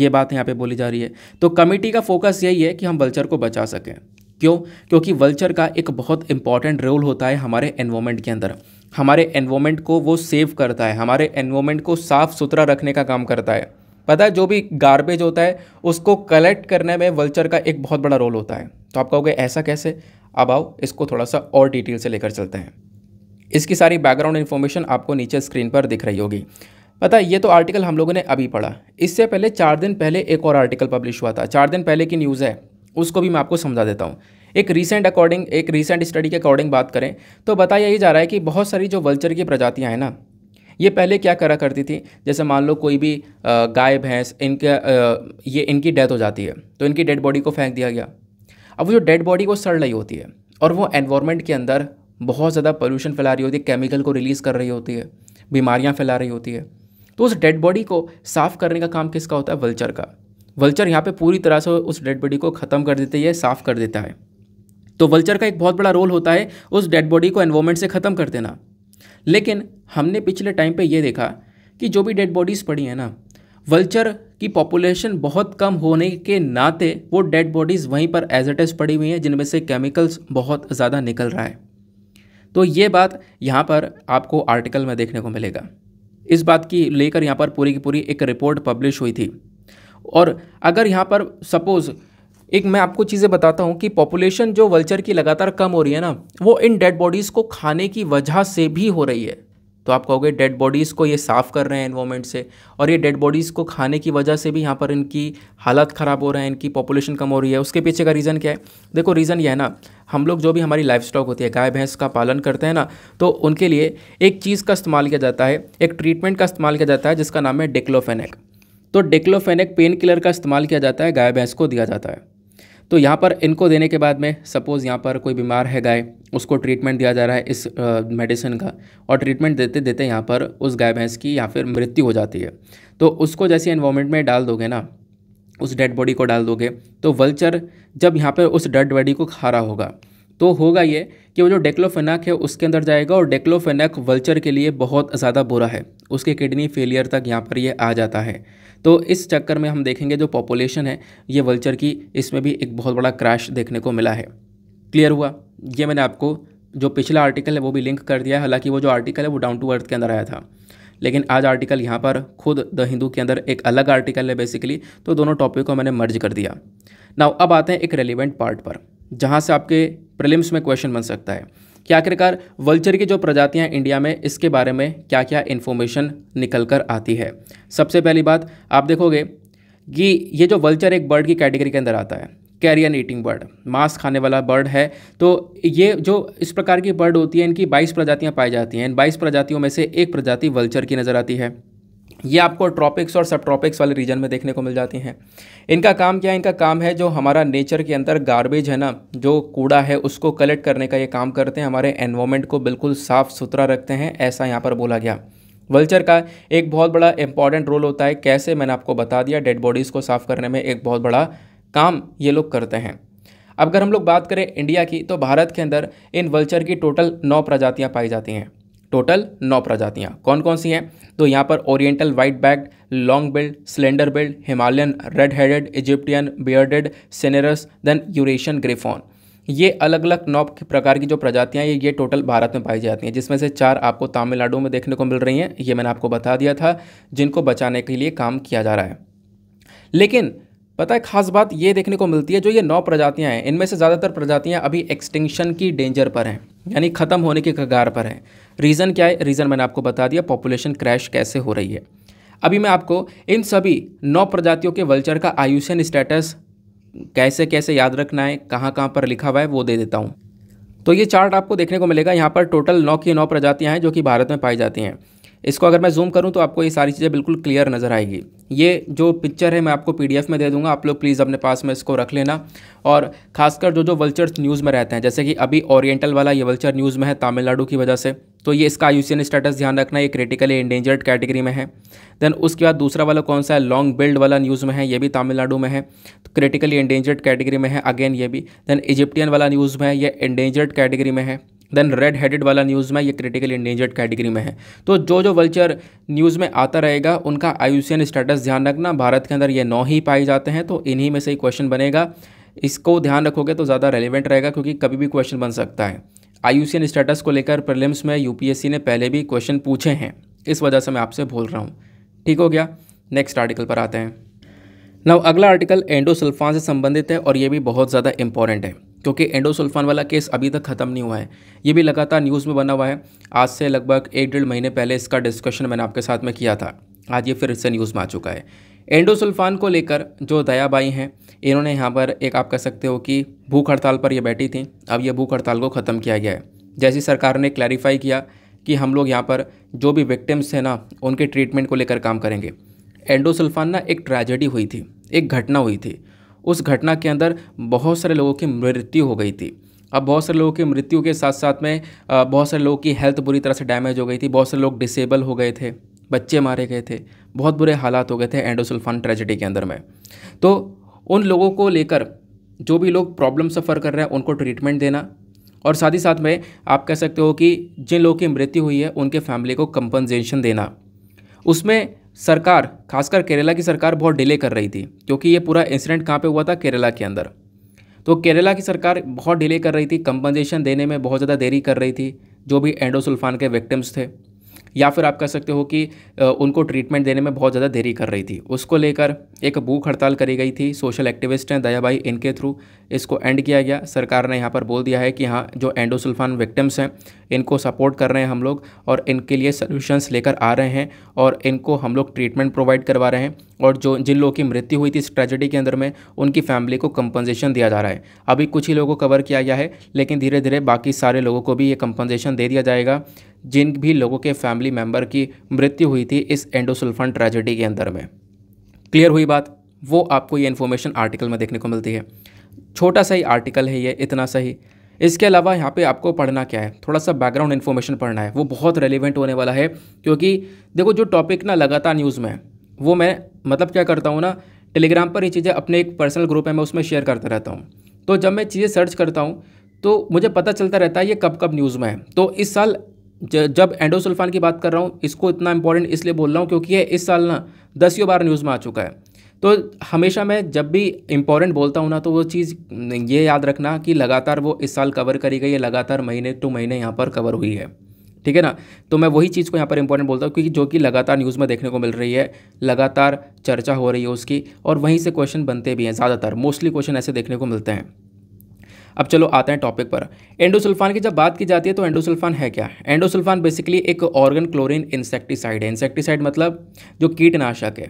ये बात यहाँ पे बोली जा रही है तो कमेटी का फोकस यही है कि हम वल्चर को बचा सकें क्यों क्योंकि वल्चर का एक बहुत इंपॉर्टेंट रोल होता है हमारे एनवायरमेंट के अंदर हमारे एनवायरमेंट को वो सेव करता है हमारे एनवायरमेंट को साफ़ सुथरा रखने का काम करता है पता है जो भी गार्बेज होता है उसको कलेक्ट करने में वल्चर का एक बहुत बड़ा रोल होता है तो आप कहोगे ऐसा कैसे अब आओ इसको थोड़ा सा और डिटेल से लेकर चलते हैं इसकी सारी बैकग्राउंड इन्फॉर्मेशन आपको नीचे स्क्रीन पर दिख रही होगी पता है ये तो आर्टिकल हम लोगों ने अभी पढ़ा इससे पहले चार दिन पहले एक और आर्टिकल पब्लिश हुआ था चार दिन पहले की न्यूज़ है उसको भी मैं आपको समझा देता हूँ एक रीसेंट अकॉर्डिंग एक रीसेंट स्टडी के अकॉर्डिंग बात करें तो बताया ही जा रहा है कि बहुत सारी जो वल्चर की प्रजातियाँ हैं ना ये पहले क्या करा करती थी जैसे मान लो कोई भी गाय भैंस इनका ये इनकी डेथ हो जाती है तो इनकी डेड बॉडी को फेंक दिया गया अब वो जो डेड बॉडी वो सड़ रही होती है और वो एनवायरनमेंट के अंदर बहुत ज़्यादा पोल्यूशन फैला रही होती है केमिकल को रिलीज़ कर रही होती है बीमारियाँ फैला रही होती है तो उस डेड बॉडी को साफ़ करने का काम किसका होता है वल्चर का वल्चर यहाँ पे पूरी तरह से उस डेड बॉडी को ख़त्म कर देते है साफ़ कर देता है तो वल्चर का एक बहुत बड़ा रोल होता है उस डेड बॉडी को एनवायरमेंट से ख़त्म कर देना लेकिन हमने पिछले टाइम पे ये देखा कि जो भी डेड बॉडीज़ पड़ी हैं ना वल्चर की पॉपुलेशन बहुत कम होने के नाते वो डेड बॉडीज़ वहीं पर एज एट पड़ी हुई हैं जिनमें से केमिकल्स बहुत ज़्यादा निकल रहा है तो ये बात यहाँ पर आपको आर्टिकल में देखने को मिलेगा इस बात की लेकर यहाँ पर पूरी की पूरी एक रिपोर्ट पब्लिश हुई थी और अगर यहाँ पर सपोज़ एक मैं आपको चीज़ें बताता हूँ कि पॉपुलेशन जो वल्चर की लगातार कम हो रही है ना वो इन डेड बॉडीज़ को खाने की वजह से भी हो रही है तो आप कहोगे डेड बॉडीज़ को ये साफ़ कर रहे हैं इन्वामेंट से और ये डेड बॉडीज़ को खाने की वजह से भी यहाँ पर इनकी हालत ख़राब हो रहे हैं इनकी पॉपुलेशन कम हो रही है उसके पीछे का रीज़न क्या है देखो रीज़न यह है ना हम लोग जो भी हमारी लाइफ स्टॉक होती है गाय भैंस का पालन करते हैं ना तो उनके लिए एक चीज़ का इस्तेमाल किया जाता है एक ट्रीटमेंट का इस्तेमाल किया जाता है जिसका नाम है डेक्लोफेनेक तो डेक्लोफेनेक पेन किलर का इस्तेमाल किया जाता है गाय भैंस को दिया जाता है तो यहाँ पर इनको देने के बाद में सपोज़ यहाँ पर कोई बीमार है गाय उसको ट्रीटमेंट दिया जा रहा है इस मेडिसिन का और ट्रीटमेंट देते देते यहाँ पर उस गाय भैंस की या फिर मृत्यु हो जाती है तो उसको जैसे इन्वामेंट में डाल दोगे ना उस डेड बॉडी को डाल दोगे तो वल्चर जब यहाँ पर उस डेड बॉडी को खा रहा होगा तो होगा ये कि वो जो डेक्लोफेनाक है उसके अंदर जाएगा और डेक्लोफेनाक वल्चर के लिए बहुत ज़्यादा बुरा है उसके किडनी फेलियर तक यहाँ पर ये आ जाता है तो इस चक्कर में हम देखेंगे जो पॉपुलेशन है ये वल्चर की इसमें भी एक बहुत बड़ा क्रैश देखने को मिला है क्लियर हुआ ये मैंने आपको जो पिछला आर्टिकल है वो भी लिंक कर दिया है हालांकि वो जो आर्टिकल है वो डाउन टू अर्थ के अंदर आया था लेकिन आज आर्टिकल यहाँ पर खुद द हिंदू के अंदर एक अलग आर्टिकल है बेसिकली तो दोनों टॉपिक को मैंने मर्ज कर दिया नाउ अब आते हैं एक रेलिवेंट पार्ट पर जहाँ से आपके प्रिलिम्स में क्वेश्चन बन सकता है कि आखिरकार वल्चर की जो प्रजातियाँ इंडिया में इसके बारे में क्या क्या इन्फॉर्मेशन निकल कर आती है सबसे पहली बात आप देखोगे कि ये जो वल्चर एक बर्ड की कैटेगरी के अंदर आता है कैरियन ईटिंग बर्ड मांस खाने वाला बर्ड है तो ये जो इस प्रकार की बर्ड होती है इनकी 22 प्रजातियां पाई जाती हैं इन 22 प्रजातियों में से एक प्रजाति वल्चर की नज़र आती है ये आपको ट्रॉपिक्स और सब ट्रॉपिक्स वाले रीजन में देखने को मिल जाती हैं इनका काम क्या है इनका काम है जो हमारा नेचर के अंदर गार्बेज है ना जो कूड़ा है उसको कलेक्ट करने का ये काम करते हैं हमारे एनवायरमेंट को बिल्कुल साफ़ सुथरा रखते हैं ऐसा यहाँ पर बोला गया वल्चर का एक बहुत बड़ा इंपॉर्टेंट रोल होता है कैसे मैंने आपको बता दिया डेड बॉडीज़ को साफ़ करने में एक बहुत बड़ा काम ये लोग करते हैं अब अगर हम लोग बात करें इंडिया की तो भारत के अंदर इन वल्चर की टोटल नौ प्रजातियाँ पाई जाती हैं टोटल नौ प्रजातियाँ कौन कौन सी हैं तो यहाँ पर oriental white back long billed slender billed Himalayan red headed Egyptian bearded cinereous then Eurasian griffon ये अलग अलग नौ प्रकार की जो प्रजातियाँ ये ये टोटल भारत में पाई जाती हैं जिसमें से चार आपको तमिलनाडु में देखने को मिल रही हैं ये मैंने आपको बता दिया था जिनको बचाने के लिए काम किया जा रहा है लेकिन पता है खास बात ये देखने को मिलती है जो ये नौ प्रजातियाँ हैं इनमें से ज़्यादातर प्रजातियाँ अभी एक्सटिंक्शन की डेंजर पर हैं यानी ख़त्म होने के कगार पर हैं रीज़न क्या है रीज़न मैंने आपको बता दिया पॉपुलेशन क्रैश कैसे हो रही है अभी मैं आपको इन सभी नौ प्रजातियों के वल्चर का आयुषन स्टेटस कैसे कैसे याद रखना है कहाँ कहाँ पर लिखा हुआ है वो दे देता हूँ तो ये चार्ट आपको देखने को मिलेगा यहाँ पर टोटल नौ की नौ प्रजातियाँ हैं जो कि भारत में पाई जाती हैं इसको अगर मैं जूम करूँ तो आपको ये सारी चीज़ें बिल्कुल क्लियर नज़र आएगी ये जो पिक्चर है मैं आपको पी में दे दूंगा आप लोग प्लीज़ अपने पास में इसको रख लेना और खासकर जो जो वल्चर्स न्यूज़ में रहते हैं जैसे कि अभी ओरिएंटल वाला ये वल्चर न्यूज़ में है तमिलनाडु की वजह से तो ये इसका आयुसियन स्टेटस ध्यान रखना ये क्रिटिकली इंडेंजर्ड कैटेगरी में है देन उसके बाद दूसरा वाला कौन सा है लॉन्ग बिल्ड वाला न्यूज़ में है ये भी तमिलनाडु में है क्रिटिकली इंडेंजर्ड कैटेगरी में है अगेन ये भी देन इजिप्टियन वाला न्यूज़ में है ये इंडेंजर्ड कैटेगरी में है देन रेड हेडेड वाला न्यूज़ में ये क्रिटिकल इंडेंजर्ड कैटेगरी में है तो जो जो वल्चर न्यूज़ में आता रहेगा उनका आयुषियन स्टेटस ध्यान रखना भारत के अंदर ये नौ ही पाए जाते हैं तो इन्हीं में से ही क्वेश्चन बनेगा इसको ध्यान रखोगे तो ज़्यादा रेलिवेंट रहेगा क्योंकि कभी भी क्वेश्चन बन सकता है आयुषियन स्टेटस को लेकर प्रिलिम्स में यू ने पहले भी क्वेश्चन पूछे हैं इस वजह से मैं आपसे बोल रहा हूँ ठीक हो गया नेक्स्ट आर्टिकल पर आते हैं नव अगला आर्टिकल एंडोसल्फान से संबंधित है और ये भी बहुत ज़्यादा इंपॉर्टेंट है क्योंकि एंडोसल्फान वाला केस अभी तक ख़त्म नहीं हुआ है ये भी लगातार न्यूज़ में बना हुआ है आज से लगभग एक डेढ़ महीने पहले इसका डिस्कशन मैंने आपके साथ में किया था आज ये फिर से न्यूज़ में आ चुका है एंडोसल्फान को लेकर जो दयाबाई हैं इन्होंने यहाँ पर एक आप कह सकते हो कि भूख हड़ताल पर यह बैठी थी अब यह भूख हड़ताल को ख़त्म किया गया है जैसी सरकार ने क्लैरिफाई किया कि हम लोग यहाँ पर जो भी विक्टिम्स हैं ना उनके ट्रीटमेंट को लेकर काम करेंगे एंडोसल्फान ना एक ट्रेजेडी हुई थी एक घटना हुई थी उस घटना के अंदर बहुत सारे लोगों की मृत्यु हो गई थी अब बहुत सारे लोगों की मृत्यु के साथ साथ में बहुत सारे लोगों की हेल्थ बुरी तरह से डैमेज हो गई थी बहुत सारे लोग डिसेबल हो गए थे बच्चे मारे गए थे बहुत बुरे हालात हो गए थे एंडोसल्फान ट्रेजेडी के अंदर में तो उन लोगों को लेकर जो भी लोग प्रॉब्लम सफ़र कर रहे हैं उनको ट्रीटमेंट देना और साथ ही साथ में आप कह सकते हो कि जिन लोगों की मृत्यु हुई है उनके फैमिली को कंपनजेशन देना उसमें सरकार खासकर केरला की सरकार बहुत डिले कर रही थी क्योंकि ये पूरा इंसिडेंट कहाँ पे हुआ था केरला के अंदर तो केरला की सरकार बहुत डिले कर रही थी कंपनसेशन देने में बहुत ज़्यादा देरी कर रही थी जो भी एंडोसुल्फान के विक्टिम्स थे या फिर आप कह सकते हो कि उनको ट्रीटमेंट देने में बहुत ज़्यादा देरी कर रही थी उसको लेकर एक भूख हड़ताल करी गई थी सोशल एक्टिविस्ट हैं दयाबाई इनके थ्रू इसको एंड किया गया सरकार ने यहाँ पर बोल दिया है कि हाँ जो एंडोसल्फान विक्टिम्स हैं इनको सपोर्ट कर रहे हैं हम लोग और इनके लिए सोल्यूशंस लेकर आ रहे हैं और इनको हम लोग ट्रीटमेंट प्रोवाइड करवा रहे हैं और जो जिन लोगों की मृत्यु हुई थी इस ट्रेजेडी के अंदर में उनकी फैमिली को कंपनसेशन दिया जा रहा है अभी कुछ ही लोगों को कवर किया गया है लेकिन धीरे धीरे बाकी सारे लोगों को भी ये कंपनसेशन दे दिया जाएगा जिन भी लोगों के फैमिली मेम्बर की मृत्यु हुई थी इस एंडोसल्फन ट्रेजेडी के अंदर में क्लियर हुई बात वो आपको ये इन्फॉर्मेशन आर्टिकल में देखने को मिलती है छोटा सा ही आर्टिकल है ये इतना सही इसके अलावा यहाँ पे आपको पढ़ना क्या है थोड़ा सा बैकग्राउंड इन्फॉर्मेशन पढ़ना है वो बहुत रेलिवेंट होने वाला है क्योंकि देखो जो टॉपिक ना लगातार न्यूज़ में वो मैं मतलब क्या करता हूँ ना टेलीग्राम पर ये चीज़ें अपने एक पर्सनल ग्रुप है मैं उसमें शेयर करता रहता हूँ तो जब मैं चीज़ें सर्च करता हूँ तो मुझे पता चलता रहता है ये कब कब न्यूज़ में है तो इस साल जब एंडोसल्फान की बात कर रहा हूँ इसको इतना इंपॉर्टेंट इसलिए बोल रहा हूँ क्योंकि ये इस साल ना दसियों बार न्यूज़ में आ चुका है तो हमेशा मैं जब भी इम्पॉर्टेंट बोलता हूँ ना तो वो चीज़ ये याद रखना कि लगातार वो इस साल कवर करी गई है लगातार महीने टू महीने यहाँ पर कवर हुई है ठीक है ना तो मैं वही चीज़ को यहाँ पर इंपॉर्टेंट बोलता हूँ क्योंकि जो कि लगातार न्यूज़ में देखने को मिल रही है लगातार चर्चा हो रही है उसकी और वहीं से क्वेश्चन बनते भी हैं ज़्यादातर मोस्टली क्वेश्चन ऐसे देखने को मिलते हैं अब चलो आते हैं टॉपिक पर एंडोसल्फान की जब बात की जाती है तो एंडोसल्फान है क्या एंडोसल्फान बेसिकली एक ऑर्गन क्लोरीन इंसेक्टिसाइड है इंसेक्टिसाइड मतलब जो कीटनाशक है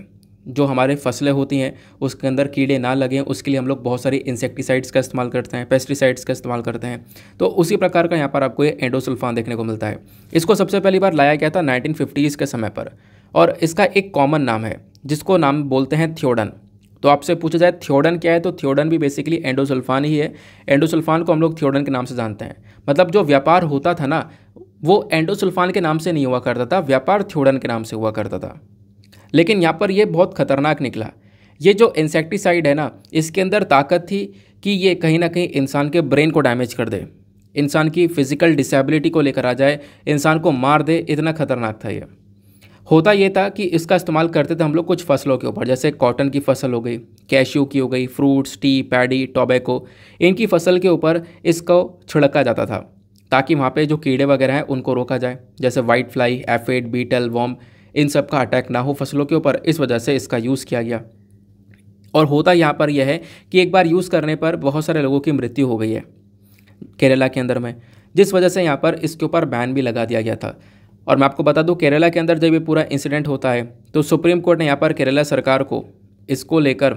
जो हमारे फसलें होती हैं उसके अंदर कीड़े ना लगें उसके लिए हम लोग बहुत सारी इंसेक्टिसाइड्स का इस्तेमाल करते हैं पेस्टिसाइड्स का इस्तेमाल करते हैं तो उसी प्रकार का यहाँ पर आपको ये एंडोसल्फान देखने को मिलता है इसको सबसे पहली बार लाया गया था नाइनटीन के समय पर और इसका एक कॉमन नाम है जिसको नाम बोलते हैं थियोडन तो आपसे पूछा जाए थियोडन क्या है तो थियोडन भी बेसिकली एंडोसल्फान ही है एंडोसल्फान को हम लोग थियोडन के नाम से जानते हैं मतलब जो व्यापार होता था ना वो एंडोसल्फान के नाम से नहीं हुआ करता था व्यापार थियोडन के नाम से हुआ करता था लेकिन यहाँ पर ये बहुत खतरनाक निकला ये जो इंसेक्टिसाइड है ना इसके अंदर ताकत थी कि ये कहीं ना कहीं इंसान के ब्रेन को डैमेज कर दे इंसान की फिज़िकल डिसेबिलिटी को लेकर आ जाए इंसान को मार दे इतना खतरनाक था ये होता ये था कि इसका इस्तेमाल करते थे हम लोग कुछ फसलों के ऊपर जैसे कॉटन की फसल हो गई कैश्यू की हो गई फ्रूट्स टी पैडी टोबैको इनकी फसल के ऊपर इसको छिड़का जाता था ताकि वहाँ पे जो कीड़े वगैरह हैं उनको रोका जाए जैसे white fly aphid beetle worm इन सब का अटैक ना हो फसलों के ऊपर इस वजह से इसका यूज़ किया गया और होता यहाँ पर यह है कि एक बार यूज़ करने पर बहुत सारे लोगों की मृत्यु हो गई है केरला के अंदर में जिस वजह से यहाँ पर इसके ऊपर बैन भी लगा दिया गया था और मैं आपको बता दूं केरला के अंदर जब ये पूरा इंसिडेंट होता है तो सुप्रीम कोर्ट ने यहाँ पर केरला सरकार को इसको लेकर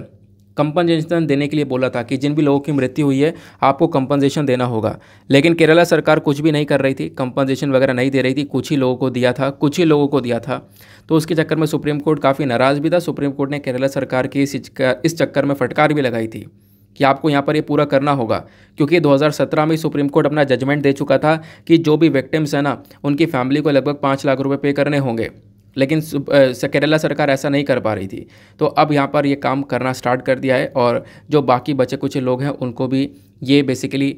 कंपनसेशन देने के लिए बोला था कि जिन भी लोगों की मृत्यु हुई है आपको कंपनसेशन देना होगा लेकिन केरला सरकार कुछ भी नहीं कर रही थी कंपनसेशन वगैरह नहीं दे रही थी कुछ ही लोगों को दिया था कुछ ही लोगों को दिया था तो उसके चक्कर में सुप्रीम कोर्ट काफ़ी नाराज़ भी था सुप्रीम कोर्ट ने केरला सरकार की इस इस चक्कर में फटकार भी लगाई थी कि आपको यहाँ पर ये पूरा करना होगा क्योंकि 2017 में सुप्रीम कोर्ट अपना जजमेंट दे चुका था कि जो भी विक्टिम्स हैं ना उनकी फैमिली को लगभग पाँच लाख रुपए पे करने होंगे लेकिन केरला सरकार ऐसा नहीं कर पा रही थी तो अब यहाँ पर ये काम करना स्टार्ट कर दिया है और जो बाकी बचे कुछ लोग हैं उनको भी ये बेसिकली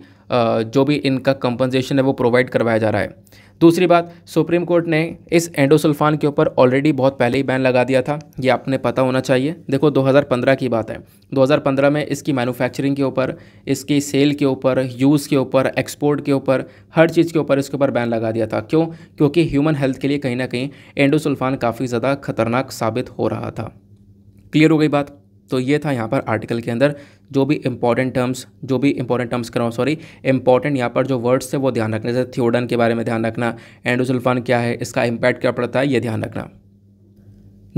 जो भी इनका कंपनसेशन है वो प्रोवाइड करवाया जा रहा है दूसरी बात सुप्रीम कोर्ट ने इस एंडोसल्फान के ऊपर ऑलरेडी बहुत पहले ही बैन लगा दिया था ये आपने पता होना चाहिए देखो 2015 की बात है 2015 में इसकी मैन्युफैक्चरिंग के ऊपर इसकी सेल के ऊपर यूज़ के ऊपर एक्सपोर्ट के ऊपर हर चीज़ के ऊपर इसके ऊपर बैन लगा दिया था क्यों क्योंकि ह्यूमन हेल्थ के लिए कहीं ना कहीं एंडोसल्फान काफ़ी ज़्यादा खतरनाक साबित हो रहा था क्लियर हो गई बात तो ये था यहाँ पर आर्टिकल के अंदर जो भी इंपॉर्टेंट टर्म्स जो भी इंपॉर्टेंट टर्म्स कर रहा हूँ सॉरी इंपॉर्टेंट यहाँ पर जो वर्ड्स थे वो ध्यान रखना जैसे थियोडन के बारे में ध्यान रखना एंडोसल्फान क्या है इसका इम्पैक्ट क्या पड़ता है ये ध्यान रखना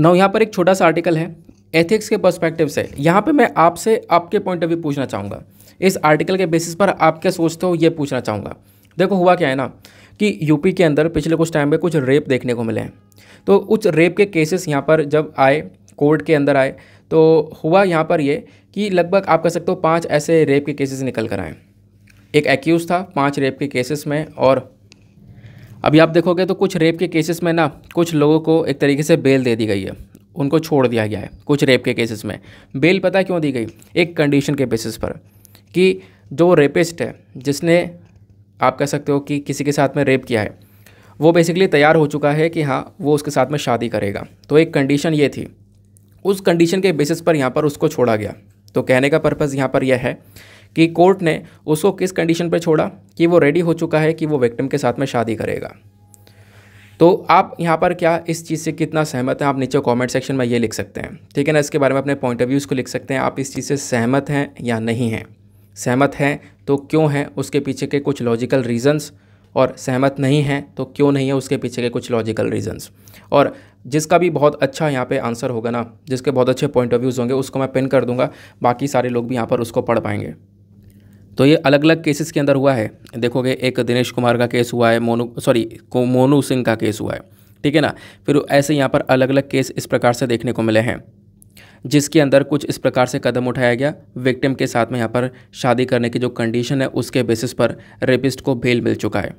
नौ यहाँ पर एक छोटा सा आर्टिकल है एथिक्स के पर्सपेक्टिव से यहाँ पर मैं आपसे आपके पॉइंट ऑफ व्यू पूछना चाहूँगा इस आर्टिकल के बेसिस पर आप क्या सोचते हो ये पूछना चाहूँगा देखो हुआ क्या है ना कि यूपी के अंदर पिछले कुछ टाइम में कुछ रेप देखने को मिले हैं तो उस रेप के केसेस यहाँ पर जब आए कोर्ट के अंदर आए तो हुआ यहाँ पर ये कि लगभग आप कह सकते हो पाँच ऐसे रेप के केसेस निकल कर आए एक एक्यूज़ था पाँच रेप के केसेस में और अभी आप देखोगे तो कुछ रेप के केसेस में ना कुछ लोगों को एक तरीके से बेल दे दी गई है उनको छोड़ दिया गया है कुछ रेप के केसेस में बेल पता क्यों दी गई एक कंडीशन के बेसिस पर कि जो रेपिस्ट है जिसने आप कह सकते हो कि किसी के साथ में रेप किया है वो बेसिकली तैयार हो चुका है कि हाँ वो उसके साथ में शादी करेगा तो एक कंडीशन ये थी उस कंडीशन के बेसिस पर यहाँ पर उसको छोड़ा गया तो कहने का पर्पज़ यहाँ पर यह है कि कोर्ट ने उसको किस कंडीशन पर छोड़ा कि वो रेडी हो चुका है कि वो विक्टिम के साथ में शादी करेगा तो आप यहाँ पर क्या इस चीज़ से कितना सहमत हैं आप नीचे कमेंट सेक्शन में ये लिख सकते हैं ठीक है ना इसके बारे में अपने पॉइंट ऑफ व्यूज़ को लिख सकते हैं आप इस चीज़ से सहमत हैं या नहीं हैं सहमत हैं तो क्यों हैं उसके पीछे के कुछ लॉजिकल रीज़न्स और सहमत नहीं हैं तो क्यों नहीं है उसके पीछे के कुछ लॉजिकल रीज़न्स और जिसका भी बहुत अच्छा यहाँ पे आंसर होगा ना जिसके बहुत अच्छे पॉइंट ऑफ व्यूज़ होंगे उसको मैं पिन कर दूंगा बाकी सारे लोग भी यहाँ पर उसको पढ़ पाएंगे तो ये अलग अलग केसेस के अंदर हुआ है देखोगे एक दिनेश कुमार का केस हुआ है मोनू सॉरी मोनू सिंह का केस हुआ है ठीक है ना फिर ऐसे यहाँ पर अलग अलग केस इस प्रकार से देखने को मिले हैं जिसके अंदर कुछ इस प्रकार से कदम उठाया गया विक्टिम के साथ में यहाँ पर शादी करने की जो कंडीशन है उसके बेसिस पर रेपिस्ट को बेल मिल चुका है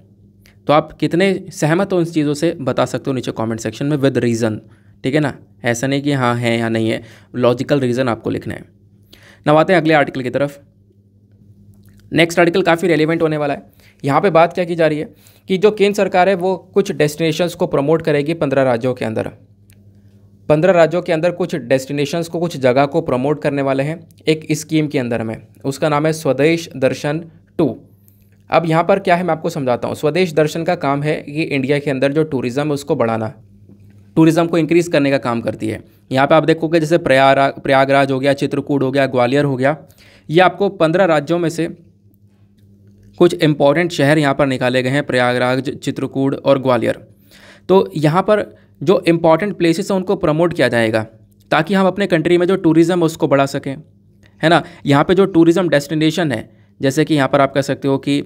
तो आप कितने सहमत हो उन चीज़ों से बता सकते हो नीचे कमेंट सेक्शन में विद रीज़न ठीक है ना ऐसा नहीं कि हाँ है या नहीं है लॉजिकल रीज़न आपको लिखना है ना आते हैं अगले आर्टिकल की तरफ नेक्स्ट आर्टिकल काफ़ी रेलिवेंट होने वाला है यहाँ पे बात क्या की जा रही है कि जो केंद्र सरकार है वो कुछ डेस्टिनेशंस को प्रमोट करेगी पंद्रह राज्यों के अंदर पंद्रह राज्यों के अंदर कुछ डेस्टिनेशंस को कुछ जगह को प्रमोट करने वाले हैं एक स्कीम के अंदर में उसका नाम है स्वदेश दर्शन टू अब यहाँ पर क्या है मैं आपको समझाता हूँ स्वदेश दर्शन का काम है कि इंडिया के अंदर जो टूरिज़्म है उसको बढ़ाना टूरिज़्म को इंक्रीज़ करने का काम करती है यहाँ पे आप देखोगे जैसे प्रयागराज प्रयागराज हो गया चित्रकूट हो गया ग्वालियर हो गया ये आपको पंद्रह राज्यों में से कुछ इम्पॉर्टेंट शहर यहाँ पर निकाले गए हैं प्रयागराज चित्रकूट और ग्वालियर तो यहाँ पर जो इम्पॉर्टेंट प्लेसेस हैं उनको प्रमोट किया जाएगा ताकि हम अपने कंट्री में जो टूरिज़्म है उसको बढ़ा सकें है ना यहाँ पे जो टूरिज़्म डेस्टिनेशन है जैसे कि यहाँ पर आप कह सकते हो कि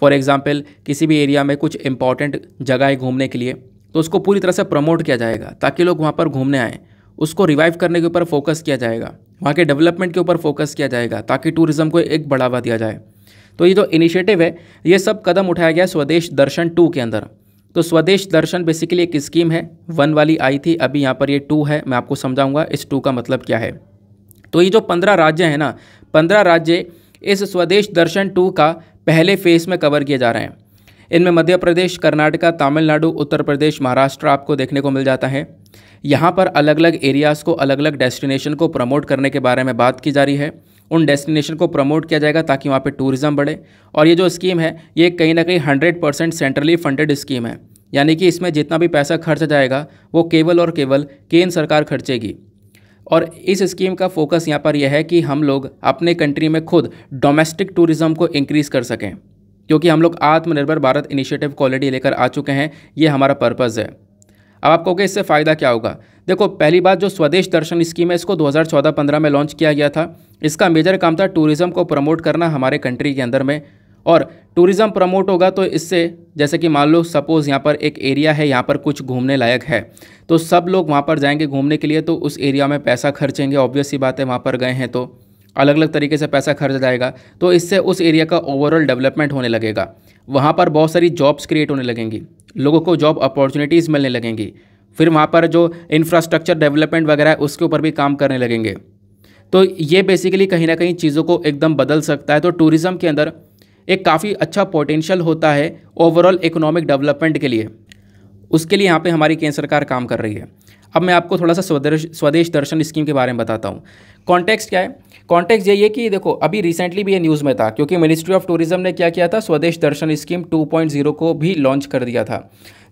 फॉर एग्ज़ाम्पल किसी भी एरिया में कुछ इंपॉर्टेंट जगह है घूमने के लिए तो उसको पूरी तरह से प्रमोट किया जाएगा ताकि लोग वहाँ पर घूमने आएँ उसको रिवाइव करने के ऊपर फोकस किया जाएगा वहाँ के डेवलपमेंट के ऊपर फोकस किया जाएगा ताकि टूरिज़्म को एक बढ़ावा दिया जाए तो ये जो इनिशिएटिव है ये सब कदम उठाया गया स्वदेश दर्शन टू के अंदर तो स्वदेश दर्शन बेसिकली एक स्कीम है वन वाली आई थी अभी यहाँ पर ये टू है मैं आपको समझाऊंगा इस टू का मतलब क्या है तो ये जो पंद्रह राज्य हैं ना पंद्रह राज्य इस स्वदेश दर्शन टू का पहले फेस में कवर किए जा रहे हैं इनमें मध्य प्रदेश कर्नाटका तमिलनाडु उत्तर प्रदेश महाराष्ट्र आपको देखने को मिल जाता है यहाँ पर अलग अलग एरियाज़ को अलग अलग डेस्टिनेशन को प्रमोट करने के बारे में बात की जा रही है उन डेस्टिनेशन को प्रमोट किया जाएगा ताकि वहाँ पे टूरिज़्म बढ़े और ये जो स्कीम है ये कहीं ना कहीं hundred percent centrally funded scheme है यानी कि इसमें जितना भी पैसा खर्च जाएगा वो केवल और केवल केंद्र सरकार खर्चेगी और इस स्कीम का फोकस यहाँ पर यह है कि हम लोग अपने कंट्री में खुद डोमेस्टिक टूरिज़्म को इंक्रीज़ कर सकें क्योंकि हम लोग आत्मनिर्भर भारत इनिशिएटिव को लेकर आ चुके हैं ये हमारा पर्पज़ है अब आप कहोगे इससे फ़ायदा क्या होगा देखो पहली बात जो स्वदेश दर्शन स्कीम है इसको 2014-15 में लॉन्च किया गया था इसका मेजर काम था टूरिज़्म को प्रमोट करना हमारे कंट्री के अंदर में और टूरिज़्म प्रमोट होगा तो इससे जैसे कि मान लो सपोज़ यहाँ पर एक एरिया है यहाँ पर कुछ घूमने लायक है तो सब लोग वहाँ पर जाएंगे घूमने के लिए तो उस एरिया में पैसा खर्चेंगे ऑब्वियस ही बात है वहाँ पर गए हैं तो अलग अलग तरीके से पैसा खर्च जाएगा तो इससे उस एरिया का ओवरऑल डेवलपमेंट होने लगेगा वहाँ पर बहुत सारी जॉब्स क्रिएट होने लगेंगी लोगों को जॉब अपॉर्चुनिटीज़ मिलने लगेंगी फिर वहाँ पर जो इंफ्रास्ट्रक्चर डेवलपमेंट वगैरह है उसके ऊपर भी काम करने लगेंगे तो ये बेसिकली कहीं ना कहीं चीज़ों को एकदम बदल सकता है तो टूरिज़्म के अंदर एक काफ़ी अच्छा पोटेंशियल होता है ओवरऑल इकोनॉमिक डेवलपमेंट के लिए उसके लिए यहाँ पे हमारी केंद्र सरकार काम कर रही है अब मैं आपको थोड़ा सा स्वदेश स्वदेश दर्शन स्कीम के बारे में बताता हूँ कॉन्टेक्स्ट क्या है कॉन्टेक्स्ट यही है कि देखो अभी रिसेंटली भी ये न्यूज़ में था क्योंकि मिनिस्ट्री ऑफ टूरिज्म ने क्या किया था स्वदेश दर्शन स्कीम 2.0 को भी लॉन्च कर दिया था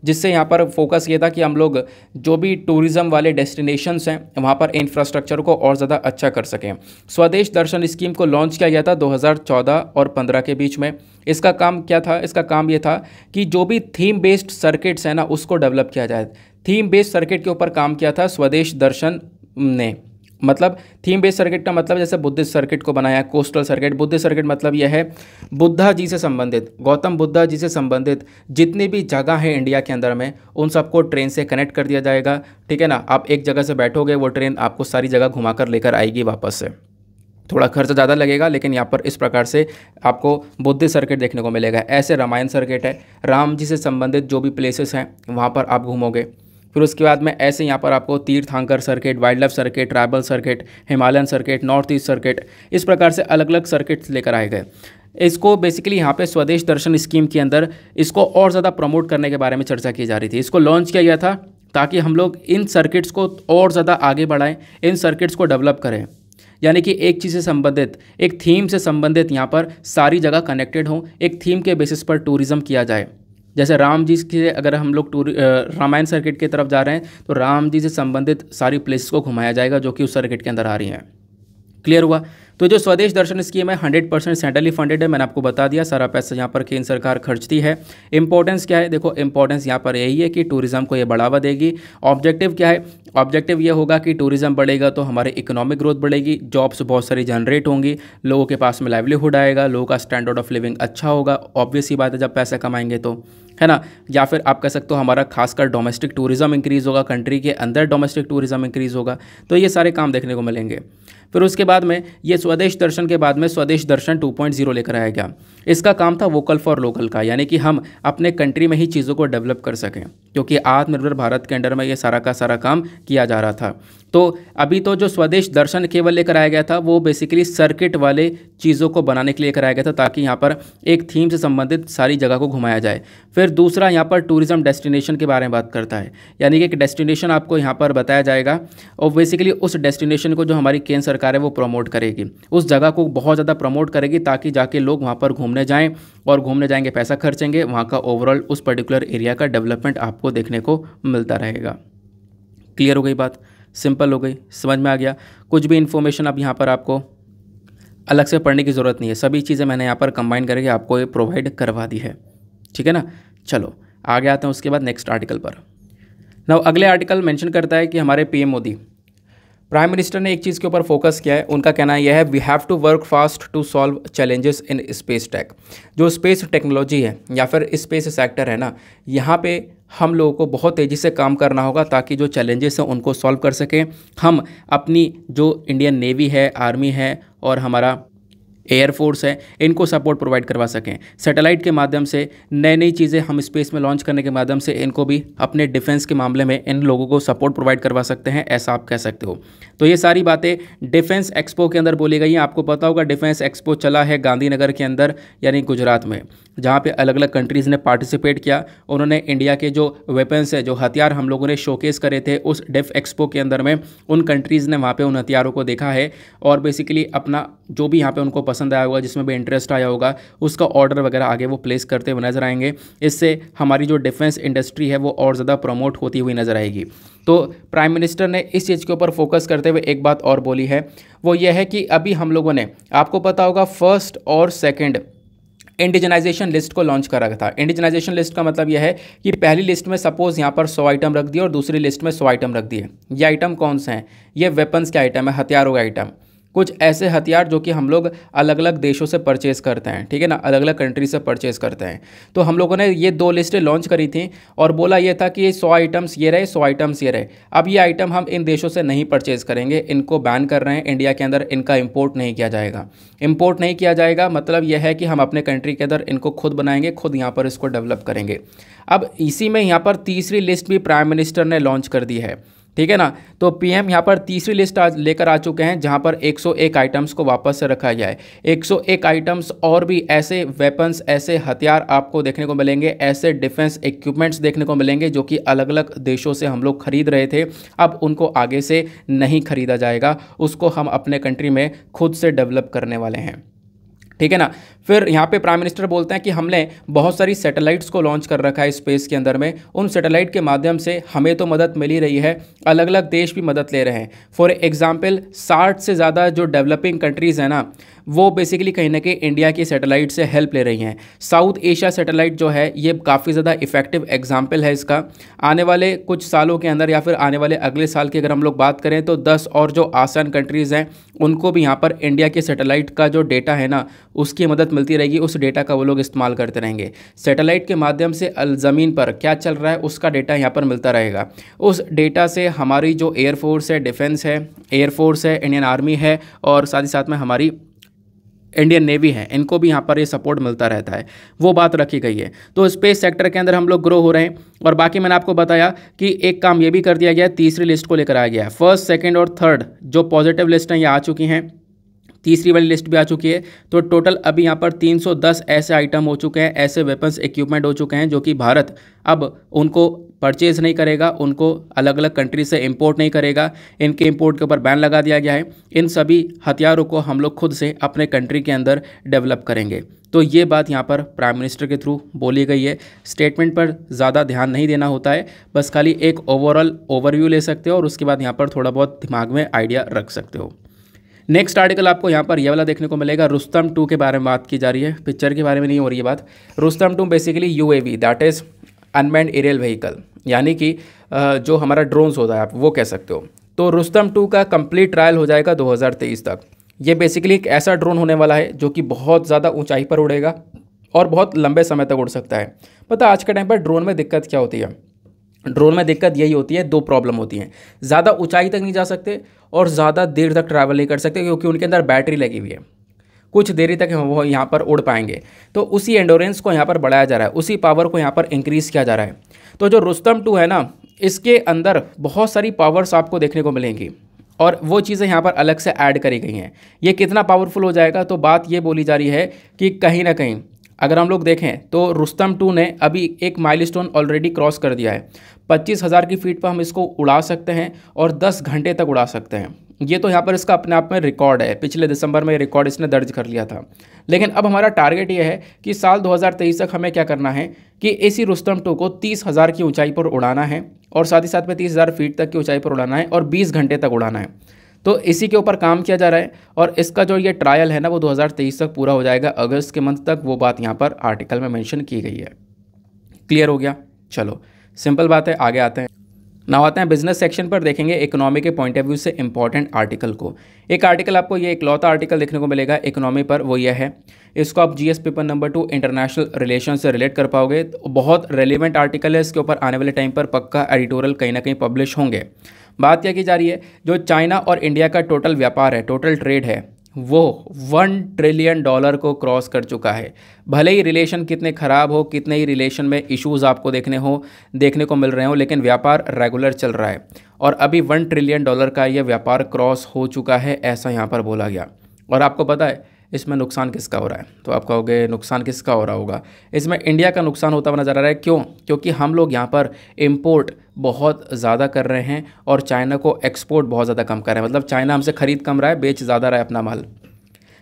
जिससे यहाँ पर फोकस ये था कि हम लोग जो भी टूरिज़्म वाले डेस्टिनेशंस हैं वहाँ पर इंफ्रास्ट्रक्चर को और ज़्यादा अच्छा कर सकें स्वदेश दर्शन स्कीम को लॉन्च किया गया था 2014 और 15 के बीच में इसका काम क्या था इसका काम ये था कि जो भी थीम बेस्ड सर्किट्स हैं ना उसको डेवलप किया जाए थीम बेस्ड सर्किट के ऊपर काम किया था स्वदेश दर्शन ने मतलब थीम बेस्ड सर्किट का मतलब जैसे बुद्धिस्ट सर्किट को बनाया कोस्टल सर्किट बुद्धिस्ट सर्किट मतलब यह है बुद्धा जी से संबंधित गौतम बुद्धा जी से संबंधित जितनी भी जगह है इंडिया के अंदर में उन सबको ट्रेन से कनेक्ट कर दिया जाएगा ठीक है ना आप एक जगह से बैठोगे वो ट्रेन आपको सारी जगह घुमा कर लेकर आएगी वापस से थोड़ा खर्च ज़्यादा लगेगा लेकिन यहाँ पर इस प्रकार से आपको बुद्ध सर्किट देखने को मिलेगा ऐसे रामायण सर्किट है राम जी से संबंधित जो भी प्लेसेस हैं वहाँ पर आप घूमोगे फिर उसके बाद में ऐसे यहाँ पर आपको Tirthankar circuit wildlife circuit tribal circuit Himalayan circuit north east circuit इस प्रकार से अलग अलग सर्किट्स लेकर आए गए इसको बेसिकली यहाँ पे स्वदेश दर्शन स्कीम के अंदर इसको और ज़्यादा प्रमोट करने के बारे में चर्चा की जा रही थी इसको लॉन्च किया गया था ताकि हम लोग इन सर्किट्स को और ज़्यादा आगे बढ़ाएं इन सर्किट्स को डेवलप करें यानी कि एक चीज़ से संबंधित एक थीम से संबंधित यहाँ पर सारी जगह कनेक्टेड हों एक थीम के बेसिस पर टूरिज़्म किया जाए जैसे राम जी के अगर हम लोग टूर रामायण सर्किट की तरफ जा रहे हैं तो राम जी से संबंधित सारी प्लेसेस को घुमाया जाएगा जो कि उस सर्किट के अंदर आ रही हैं क्लियर हुआ तो जो स्वदेश दर्शन स्कीम है हंड्रेड परसेंट सेंट्रली फंडेड है मैंने आपको बता दिया सारा पैसा यहाँ पर केंद्र सरकार खर्चती है इंपॉर्टेंस क्या है देखो इंपॉर्टेंस यहाँ पर यही है कि टूरिज्म को ये बढ़ावा देगी ऑब्जेक्टिव क्या है ऑब्जेक्टिव ये होगा कि टूरिज्म बढ़ेगा तो हमारे इकोनॉमिक ग्रोथ बढ़ेगी जॉब्स बहुत सारी जनरेट होंगी लोगों के पास में लाइवलीहुड आएगा लोगों का स्टैंडर्ड ऑफ लिविंग अच्छा होगा ऑब्वियस ही बात है जब पैसा कमाएंगे तो है ना या फिर आप कह सकते हो हमारा खासकर डोमेस्टिक टूरिज़म इंक्रीज़ होगा कंट्री के अंदर डोमेस्टिक टूरिज़्म इंक्रीज़ होगा तो ये सारे काम देखने को मिलेंगे फिर उसके बाद में ये स्वदेश दर्शन के बाद में स्वदेश दर्शन 2.0 लेकर आया गया इसका काम था वोकल फॉर लोकल का यानी कि हम अपने कंट्री में ही चीज़ों को डेवलप कर सकें क्योंकि आत्मनिर्भर भारत के अंडर में ये सारा का सारा काम किया जा रहा था तो अभी तो जो स्वदेश दर्शन केवल लेकर आया गया था वो बेसिकली सर्किट वाले चीज़ों को बनाने के लिए कराया गया था ताकि यहाँ पर एक थीम से संबंधित सारी जगह को घुमाया जाए फिर दूसरा यहाँ पर टूरिज़्म डेस्टिनेशन के बारे में बात करता है यानी कि एक डेस्टिनेशन आपको यहाँ पर बताया जाएगा और बेसिकली उस डेस्टिनेशन को जो हमारी केंद्र सरकार है वो प्रमोट करेगी उस जगह को बहुत ज़्यादा प्रमोट करेगी ताकि जाके लोग वहाँ पर घूमने जाएँ और घूमने जाएंगे पैसा खर्चेंगे वहाँ का ओवरऑल उस पर्टिकुलर एरिया का डेवलपमेंट आपको देखने को मिलता रहेगा क्लियर हो गई बात सिंपल हो गई समझ में आ गया कुछ भी इन्फॉर्मेशन अब यहाँ पर आपको अलग से पढ़ने की ज़रूरत नहीं है सभी चीज़ें मैंने यहाँ पर कंबाइन करके आपको ये प्रोवाइड करवा दी है ठीक है ना चलो आगे आते हैं उसके बाद नेक्स्ट आर्टिकल पर नाउ अगले आर्टिकल मेंशन करता है कि हमारे पीएम मोदी प्राइम मिनिस्टर ने एक चीज़ के ऊपर फोकस किया है उनका कहना यह है we have to work fast to solve challenges in space tech जो स्पेस टेक्नोलॉजी है या फिर स्पेस सेक्टर है ना यहाँ पे हम लोगों को बहुत तेज़ी से काम करना होगा ताकि जो चैलेंजेस हैं उनको सॉल्व कर सकें हम अपनी जो इंडियन नेवी है आर्मी है और हमारा एयरफोर्स है इनको सपोर्ट प्रोवाइड करवा सकें सैटेलाइट के माध्यम से नई नई चीज़ें हम स्पेस में लॉन्च करने के माध्यम से इनको भी अपने डिफेंस के मामले में इन लोगों को सपोर्ट प्रोवाइड करवा सकते हैं ऐसा आप कह सकते हो तो ये सारी बातें डिफेंस एक्सपो के अंदर बोली गई हैं आपको पता होगा डिफेंस एक्सपो चला है गांधीनगर के अंदर यानी गुजरात में जहाँ पे अलग अलग कंट्रीज़ ने पार्टिसिपेट किया उन्होंने इंडिया के जो वेपन्स है जो हथियार हम लोगों ने शोकेस करे थे उस डेफ एक्सपो के अंदर में उन कंट्रीज़ ने वहाँ पर उन हथियारों को देखा है और बेसिकली अपना जो भी यहाँ पर उनको पसंद पसंद आया होगा जिसमें भी इंटरेस्ट आया होगा उसका ऑर्डर वगैरह आगे वो प्लेस करते हुए नज़र आएंगे इससे हमारी जो डिफेंस इंडस्ट्री है वो और ज़्यादा प्रमोट होती हुई नज़र आएगी तो प्राइम मिनिस्टर ने इस चीज़ के ऊपर फोकस करते हुए एक बात और बोली है वो यह है कि अभी हम लोगों ने आपको पता होगा फर्स्ट और सेकेंड इंडिजनाइजेशन लिस्ट को लॉन्च करा था इंडिजनाइजेशन लिस्ट का मतलब यह है कि पहली लिस्ट में सपोज़ यहाँ पर सौ आइटम रख दिए और दूसरी लिस्ट में सौ आइटम रख दिए ये आइटम कौन से हैं ये वेपन्स के आइटम है हथियारों के आइटम कुछ ऐसे हथियार जो कि हम लोग अलग अलग देशों से परचेज़ करते हैं ठीक है ना अलग अलग कंट्री से परचेज़ करते हैं तो हम लोगों ने ये दो लिस्टें लॉन्च करी थी और बोला ये था कि सौ आइटम्स ये रहे सौ आइटम्स ये रहे अब ये आइटम हम इन देशों से नहीं परचेज़ करेंगे इनको बैन कर रहे हैं इंडिया के अंदर इनका इम्पोर्ट नहीं किया जाएगा इम्पोर्ट नहीं किया जाएगा मतलब यह है कि हम अपने कंट्री के अंदर इनको खुद बनाएंगे खुद यहाँ पर इसको डेवलप करेंगे अब इसी में यहाँ पर तीसरी लिस्ट भी प्राइम मिनिस्टर ने लॉन्च कर दी है ठीक है ना तो पीएम यहाँ पर तीसरी लिस्ट लेकर आ चुके हैं जहाँ पर 101 आइटम्स को वापस से रखा गया है 101 आइटम्स और भी ऐसे वेपन्स ऐसे हथियार आपको देखने को मिलेंगे ऐसे डिफेंस इक्विपमेंट्स देखने को मिलेंगे जो कि अलग अलग देशों से हम लोग खरीद रहे थे अब उनको आगे से नहीं खरीदा जाएगा उसको हम अपने कंट्री में खुद से डेवलप करने वाले हैं ठीक है ना फिर यहाँ पे प्राइम मिनिस्टर बोलते हैं कि हमने बहुत सारी सैटेलाइट्स को लॉन्च कर रखा है स्पेस के अंदर में उन सैटेलाइट के माध्यम से हमें तो मदद मिल ही रही है अलग अलग देश भी मदद ले रहे हैं फॉर एग्ज़ाम्पल साठ से ज़्यादा जो डेवलपिंग कंट्रीज़ हैं ना वो बेसिकली कहीं ना कहीं इंडिया की सैटेलाइट से हेल्प ले रही हैं साउथ एशिया सैटेलाइट जो है ये काफ़ी ज़्यादा इफेक्टिव एग्जाम्पल है इसका आने वाले कुछ सालों के अंदर या फिर आने वाले अगले साल की अगर हम लोग बात करें तो दस और जो आसान कंट्रीज़ हैं उनको भी यहाँ पर इंडिया के सैटेलाइट का जो डेटा है ना उसकी मदद मिलती रहेगी उस डेटा का वो लोग इस्तेमाल करते रहेंगे सैटेलाइट के माध्यम से ज़मीन पर क्या चल रहा है उसका डेटा यहाँ पर मिलता रहेगा उस डेटा से हमारी जो एयरफोर्स है डिफेंस है एयरफोर्स है इंडियन आर्मी है और साथ ही साथ में हमारी इंडियन नेवी है इनको भी यहाँ पर ये सपोर्ट मिलता रहता है वो बात रखी गई है तो स्पेस सेक्टर के अंदर हम लोग ग्रो हो रहे हैं और बाकी मैंने आपको बताया कि एक काम ये भी कर दिया गया है तीसरी लिस्ट को लेकर आया गया है फर्स्ट सेकेंड और थर्ड जो पॉजिटिव लिस्ट हैं ये आ चुकी हैं तीसरी वाली लिस्ट भी आ चुकी है तो टोटल अभी यहाँ पर 310 ऐसे आइटम हो चुके हैं ऐसे वेपन्स इक्विपमेंट हो चुके हैं जो कि भारत अब उनको परचेज़ नहीं करेगा उनको अलग अलग कंट्री से इंपोर्ट नहीं करेगा इनके इंपोर्ट के ऊपर बैन लगा दिया गया है इन सभी हथियारों को हम लोग खुद से अपने कंट्री के अंदर डेवलप करेंगे तो ये बात यहाँ पर प्राइम मिनिस्टर के थ्रू बोली गई है स्टेटमेंट पर ज़्यादा ध्यान नहीं देना होता है बस खाली एक ओवरऑल ओवरव्यू ले सकते हो और उसके बाद यहाँ पर थोड़ा बहुत दिमाग में आइडिया रख सकते हो नेक्स्ट आर्टिकल आपको यहाँ पर यह वाला देखने को मिलेगा रुस्तम टू के बारे में बात की जा रही है पिक्चर के बारे में नहीं हो रही है बात Rustom two basically U A V that is unmanned aerial vehicle यानी कि जो हमारा ड्रोन्स होता है आप वो कह सकते हो तो रुस्तम टू का कंप्लीट ट्रायल हो जाएगा 2023 तक ये बेसिकली एक ऐसा ड्रोन होने वाला है जो कि बहुत ज़्यादा ऊंचाई पर उड़ेगा और बहुत लंबे समय तक उड़ सकता है पता आज के टाइम पर ड्रोन में दिक्कत क्या होती है ड्रोन में दिक्कत यही होती है दो प्रॉब्लम होती हैं ज़्यादा ऊंचाई तक नहीं जा सकते और ज़्यादा देर तक ट्रैवल नहीं कर सकते क्योंकि उनके अंदर बैटरी लगी हुई है कुछ देरी तक वो यहाँ पर उड़ पाएंगे तो उसी एंडोरेंस को यहाँ पर बढ़ाया जा रहा है उसी पावर को यहाँ पर इंक्रीज़ किया जा रहा है तो जो रुस्तम टू है ना इसके अंदर बहुत सारी पावर्स आपको देखने को मिलेंगी और वो चीज़ें यहाँ पर अलग से ऐड करी गई हैं ये कितना पावरफुल हो जाएगा तो बात ये बोली जा रही है कि कहीं ना कहीं अगर हम लोग देखें तो रुस्तम टू ने अभी एक माइलस्टोन ऑलरेडी क्रॉस कर दिया है पच्चीस हज़ार की फीट पर हम इसको उड़ा सकते हैं और दस घंटे तक उड़ा सकते हैं ये तो यहाँ पर इसका अपने आप में रिकॉर्ड है पिछले दिसंबर में रिकॉर्ड इसने दर्ज कर लिया था लेकिन अब हमारा टारगेट ये है कि साल 2023 तक हमें क्या करना है कि इसी रुस्तम टू को तीस हज़ार की ऊंचाई पर उड़ाना है और साथ ही साथ में तीस हज़ार फीट तक की ऊंचाई पर उड़ाना है और बीस घंटे तक उड़ाना है तो इसी के ऊपर काम किया जा रहा है और इसका जो ये ट्रायल है ना वो 2023 तक पूरा हो जाएगा अगस्त के मंथ तक वो बात यहाँ पर आर्टिकल में मैंशन की गई है क्लियर हो गया चलो सिंपल बात है आगे आते हैं नाउ आते हैं बिजनेस सेक्शन पर देखेंगे इकोनॉमी के पॉइंट ऑफ व्यू से इंपॉर्टेंट आर्टिकल को एक आर्टिकल आपको ये इकलौता आर्टिकल देखने को मिलेगा इकोनॉमी पर वो यह है इसको आप GS paper number two international relation से रिलेट कर पाओगे तो बहुत रेलिवेंट आर्टिकल है इसके ऊपर आने वाले टाइम पर पक्का एडिटोरियल कहीं ना कहीं पब्लिश होंगे बात क्या की जा रही है जो चाइना और इंडिया का टोटल व्यापार है टोटल ट्रेड है वो वन ट्रिलियन डॉलर को क्रॉस कर चुका है भले ही रिलेशन कितने ख़राब हो कितने ही रिलेशन में इश्यूज आपको देखने हो देखने को मिल रहे हो लेकिन व्यापार रेगुलर चल रहा है और अभी वन ट्रिलियन डॉलर का यह व्यापार क्रॉस हो चुका है ऐसा यहाँ पर बोला गया और आपको पता है इसमें नुकसान किसका हो रहा है तो आप कहोगे नुकसान किसका हो रहा होगा इसमें इंडिया का नुकसान होता हुआ नज़र आ रहा है क्यों क्योंकि हम लोग यहाँ पर इम्पोर्ट बहुत ज़्यादा कर रहे हैं और चाइना को एक्सपोर्ट बहुत ज़्यादा कम कर रहे हैं मतलब चाइना हमसे ख़रीद कम रहा है बेच ज़्यादा रहा है अपना माल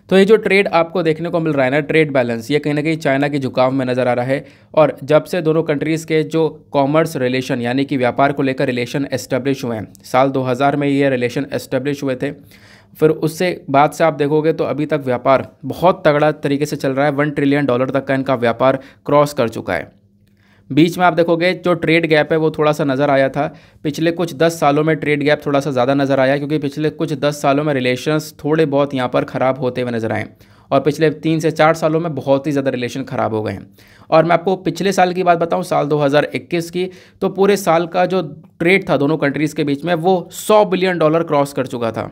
तो ये जो ट्रेड आपको देखने को मिल रहा है ना ट्रेड बैलेंस ये कहीं ना कहीं चाइना के झुकाव में नज़र आ रहा है और जब से दोनों कंट्रीज़ के जो कॉमर्स रिलेशन यानी कि व्यापार को लेकर रिलेशन एस्टेब्लिश हुए हैं साल 2000 में ये रिलेशन एस्टेब्लिश हुए थे फिर उससे बाद से आप देखोगे तो अभी तक व्यापार बहुत तगड़ा तरीके से चल रहा है वन ट्रिलियन डॉलर तक का इनका व्यापार क्रॉस कर चुका है बीच में आप देखोगे जो ट्रेड गैप है वो थोड़ा सा नज़र आया था पिछले कुछ दस सालों में ट्रेड गैप थोड़ा सा ज़्यादा नज़र आया क्योंकि पिछले कुछ दस सालों में रिलेशंस थोड़े बहुत यहाँ पर ख़राब होते हुए नज़र आए और पिछले तीन से चार सालों में बहुत ही ज़्यादा रिलेशन ख़राब हो गए हैं और मैं आपको पिछले साल की बात बताऊं साल 2021 की तो पूरे साल का जो ट्रेड था दोनों कंट्रीज़ के बीच में वो 100 बिलियन डॉलर क्रॉस कर चुका था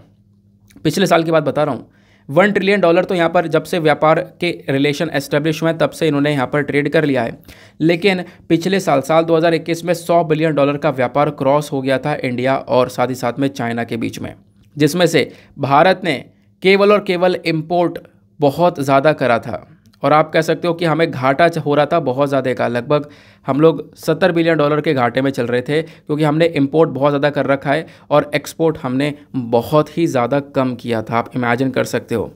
पिछले साल की बात बता रहा हूँ वन ट्रिलियन डॉलर तो यहाँ पर जब से व्यापार के रिलेशन एस्टेब्लिश हुए हैं तब से इन्होंने यहाँ पर ट्रेड कर लिया है लेकिन पिछले साल साल 2021 में 100 बिलियन डॉलर का व्यापार क्रॉस हो गया था इंडिया और साथ ही साथ में चाइना के बीच में जिसमें से भारत ने केवल और केवल इम्पोर्ट बहुत ज़्यादा करा था और आप कह सकते हो कि हमें घाटा हो रहा था बहुत ज़्यादा का लगभग हम लोग सत्तर बिलियन डॉलर के घाटे में चल रहे थे क्योंकि हमने इम्पोर्ट बहुत ज़्यादा कर रखा है और एक्सपोर्ट हमने बहुत ही ज़्यादा कम किया था आप इमेजिन कर सकते हो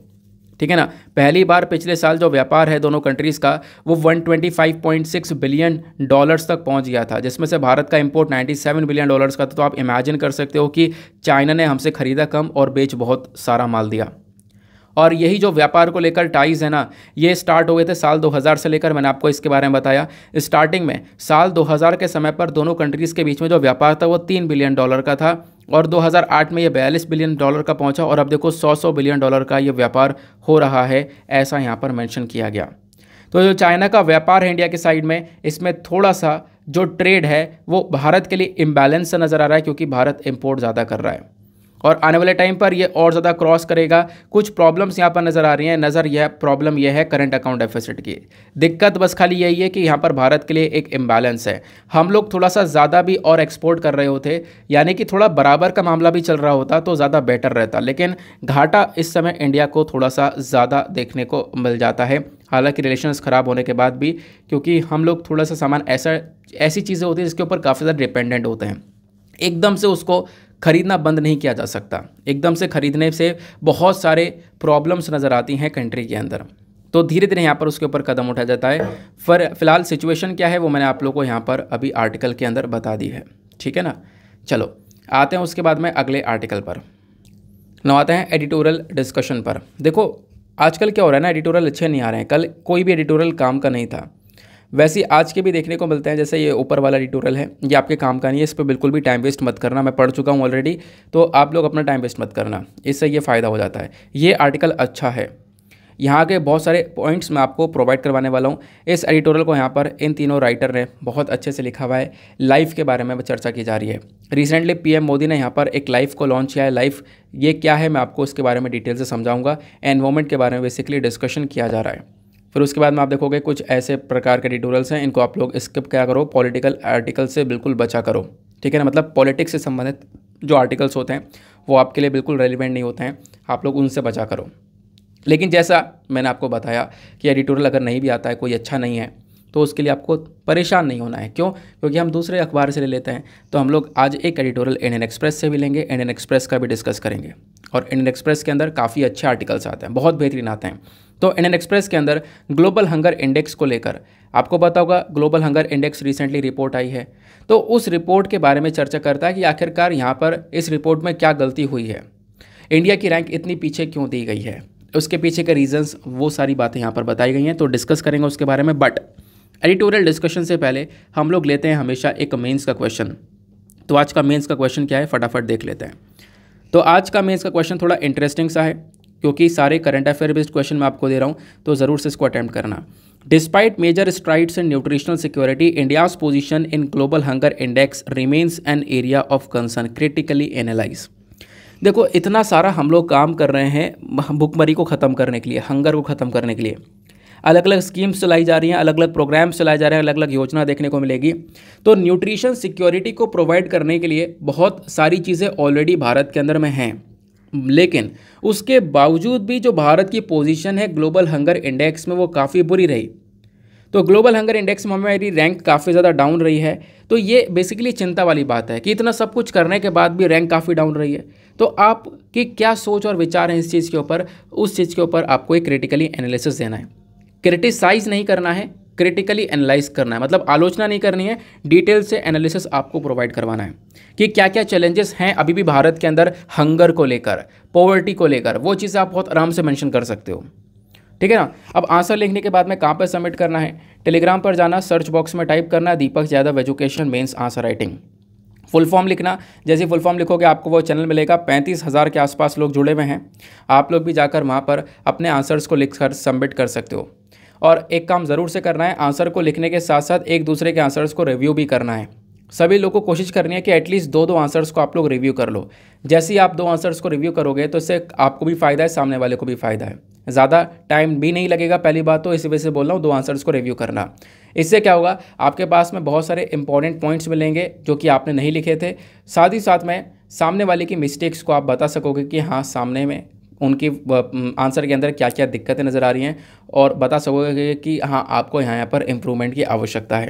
ठीक है ना पहली बार पिछले साल जो व्यापार है दोनों कंट्रीज़ का वो 125.6 बिलियन डॉलर्स तक पहुंच गया था जिसमें से भारत का इंपोर्ट 97 बिलियन डॉलर्स का था तो आप इमेजिन कर सकते हो कि चाइना ने हमसे ख़रीदा कम और बेच बहुत सारा माल दिया और यही जो व्यापार को लेकर टाइज है ना ये स्टार्ट हो गए थे साल 2000 से लेकर मैंने आपको इसके बारे में बताया स्टार्टिंग में साल 2000 के समय पर दोनों कंट्रीज़ के बीच में जो व्यापार था वो तीन बिलियन डॉलर का था और 2008 में ये बयालीस बिलियन डॉलर का पहुँचा और अब देखो सौ सौ बिलियन डॉलर का ये व्यापार हो रहा है ऐसा यहाँ पर मैंशन किया गया तो जो चाइना का व्यापार है इंडिया के साइड में इसमें थोड़ा सा जो ट्रेड है वो भारत के लिए इम्बैलेंस नज़र आ रहा है क्योंकि भारत इम्पोर्ट ज़्यादा कर रहा है और आने वाले टाइम पर ये और ज़्यादा क्रॉस करेगा कुछ प्रॉब्लम्स यहाँ पर नज़र आ रही हैं नज़र यह प्रॉब्लम यह है करंट अकाउंट डेफिसिट की दिक्कत बस खाली यही है कि यहाँ पर भारत के लिए एक इम्बैलेंस है हम लोग थोड़ा सा ज़्यादा भी और एक्सपोर्ट कर रहे होते यानी कि थोड़ा बराबर का मामला भी चल रहा होता तो ज़्यादा बेटर रहता लेकिन घाटा इस समय इंडिया को थोड़ा सा ज़्यादा देखने को मिल जाता है हालांकि रिलेशंस ख़राब होने के बाद भी क्योंकि हम लोग थोड़ा सा सामान ऐसा ऐसी चीज़ें होती हैं जिसके ऊपर काफ़ी ज़्यादा डिपेंडेंट होते हैं एकदम से उसको खरीदना बंद नहीं किया जा सकता एकदम से ख़रीदने से बहुत सारे प्रॉब्लम्स नज़र आती हैं कंट्री के अंदर तो धीरे धीरे यहाँ पर उसके ऊपर कदम उठाया जाता है फिर फिलहाल सिचुएशन क्या है वो मैंने आप लोग को यहाँ पर अभी आर्टिकल के अंदर बता दी है ठीक है ना चलो आते हैं उसके बाद में अगले आर्टिकल पर आते हैं एडिटोरियल डिस्कशन पर देखो आजकल क्या हो रहा है ना एडिटोरियल अच्छे नहीं आ रहे हैं कल कोई भी एडिटोरियल काम का नहीं था वैसे आज के भी देखने को मिलते हैं जैसे ये ऊपर वाला एडिटोरियल है ये आपके काम का नहीं है इस पर बिल्कुल भी टाइम वेस्ट मत करना मैं पढ़ चुका हूँ ऑलरेडी तो आप लोग अपना टाइम वेस्ट मत करना इससे ये फ़ायदा हो जाता है ये आर्टिकल अच्छा है यहाँ के बहुत सारे पॉइंट्स मैं आपको प्रोवाइड करवाने वाला हूँ इस एडिटोरियल को यहाँ पर इन तीनों राइटर ने बहुत अच्छे से लिखा हुआ है लाइफ के बारे में चर्चा की जा रही है रिसेंटली पीएम मोदी ने यहाँ पर एक लाइफ को लॉन्च किया है लाइफ ये क्या है मैं आपको उसके बारे में डिटेल से समझाऊंगा एनवायरमेंट के बारे में बेसिकली डिस्कशन किया जा रहा है फिर उसके बाद में आप देखोगे कुछ ऐसे प्रकार के एडिटोरियल्स हैं इनको आप लोग स्किप क्या करो पॉलिटिकल आर्टिकल से बिल्कुल बचा करो ठीक है ना मतलब पॉलिटिक्स से संबंधित जो आर्टिकल्स होते हैं वो आपके लिए बिल्कुल रेलिवेंट नहीं होते हैं आप लोग उनसे बचा करो लेकिन जैसा मैंने आपको बताया कि एडिटोरियल अगर नहीं भी आता है कोई अच्छा नहीं है तो उसके लिए आपको परेशान नहीं होना है क्यों क्योंकि हम दूसरे अखबार से ले लेते हैं तो हम लोग आज एक एडिटोरियल इंडियन एक्सप्रेस से भी लेंगे इंडियन एक्सप्रेस का भी डिस्कस करेंगे और इंडियन एक्सप्रेस के अंदर काफ़ी अच्छे आर्टिकल्स आते हैं बहुत बेहतरीन आते हैं तो इंडियन एक्सप्रेस के अंदर ग्लोबल हंगर इंडेक्स को लेकर आपको बता होगा global hunger index recently report आई है तो उस रिपोर्ट के बारे में चर्चा करता है कि आखिरकार यहाँ पर इस रिपोर्ट में क्या गलती हुई है इंडिया की रैंक इतनी पीछे क्यों दी गई है उसके पीछे के रीजंस वो सारी बातें यहाँ पर बताई गई हैं तो डिस्कस करेंगे उसके बारे में बट एडिटोरियल डिस्कशन से पहले हम लोग लेते हैं हमेशा एक मेंस का क्वेश्चन तो आज का मेंस का क्वेश्चन क्या है फटाफट देख लेते हैं तो आज का मेंस का क्वेश्चन थोड़ा इंटरेस्टिंग सा है क्योंकि सारे करंट अफेयर बेस्ड क्वेश्चन मैं आपको दे रहा हूँ तो ज़रूर से इसको अटैम्प्ट करना despite major strides and nutritional security India's position in global hunger index remains an area of concern critically analyse देखो इतना सारा हम लोग काम कर रहे हैं भुखमरी को ख़त्म करने के लिए हंगर को ख़त्म करने के लिए अलग अलग स्कीम्स चलाई जा रही हैं अलग अलग प्रोग्राम्स चलाए जा रहे हैं अलग अलग योजना देखने को मिलेगी तो न्यूट्रिशन सिक्योरिटी को प्रोवाइड करने के लिए बहुत सारी चीज़ें ऑलरेडी भारत के अंदर में हैं लेकिन उसके बावजूद भी जो भारत की पोजीशन है ग्लोबल हंगर इंडेक्स में वो काफ़ी बुरी रही तो ग्लोबल हंगर इंडेक्स में हमारी रैंक काफ़ी ज़्यादा डाउन रही है तो ये बेसिकली चिंता वाली बात है कि इतना सब कुछ करने के बाद भी रैंक काफ़ी डाउन रही है तो आपकी क्या सोच और विचार हैं इस चीज़ के ऊपर उस चीज़ के ऊपर आपको एक क्रिटिकली एनालिसिस देना है क्रिटिसाइज़ नहीं करना है क्रिटिकली एनालाइज करना है मतलब आलोचना नहीं करनी है डिटेल से एनालिसिस आपको प्रोवाइड करवाना है कि क्या क्या चैलेंजेस हैं अभी भी भारत के अंदर हंगर को लेकर पॉवर्टी को लेकर वो चीज़ें आप बहुत आराम से मैंशन कर सकते हो ठीक है ना अब आंसर लिखने के बाद में कहाँ पर सबमिट करना है टेलीग्राम पर जाना सर्च बॉक्स में टाइप करना Deepak Yadav education mains answer writing full form लिखना जैसे फुल फॉर्म लिखोगे आपको वो चैनल मिलेगा पैंतीस हज़ार के आसपास लोग जुड़े हुए हैं आप लोग भी जाकर वहाँ पर अपने आंसर्स को लिख कर सबमिट कर सकते हो और एक काम ज़रूर से करना है आंसर को लिखने के साथ साथ एक दूसरे के आंसर्स को रिव्यू भी करना है सभी लोग को कोशिश करनी है कि एटलीस्ट दो दो आंसर्स को आप लोग रिव्यू कर लो जैसे ही आप दो आंसर्स को रिव्यू करोगे तो इससे आपको भी फ़ायदा है सामने वाले को भी फ़ायदा है ज़्यादा टाइम भी नहीं लगेगा पहली बात तो इसी वजह से बोल रहा हूँ दो आंसर्स को रिव्यू करना इससे क्या होगा आपके पास में बहुत सारे इंपॉर्टेंट पॉइंट्स मिलेंगे जो कि आपने नहीं लिखे थे साथ ही साथ में सामने वाले की मिस्टेक्स को आप बता सकोगे कि हाँ सामने में उनकी आंसर के अंदर क्या क्या दिक्कतें नज़र आ रही हैं और बता सकोगे कि हाँ आपको यहाँ यहाँ पर इम्प्रूवमेंट की आवश्यकता है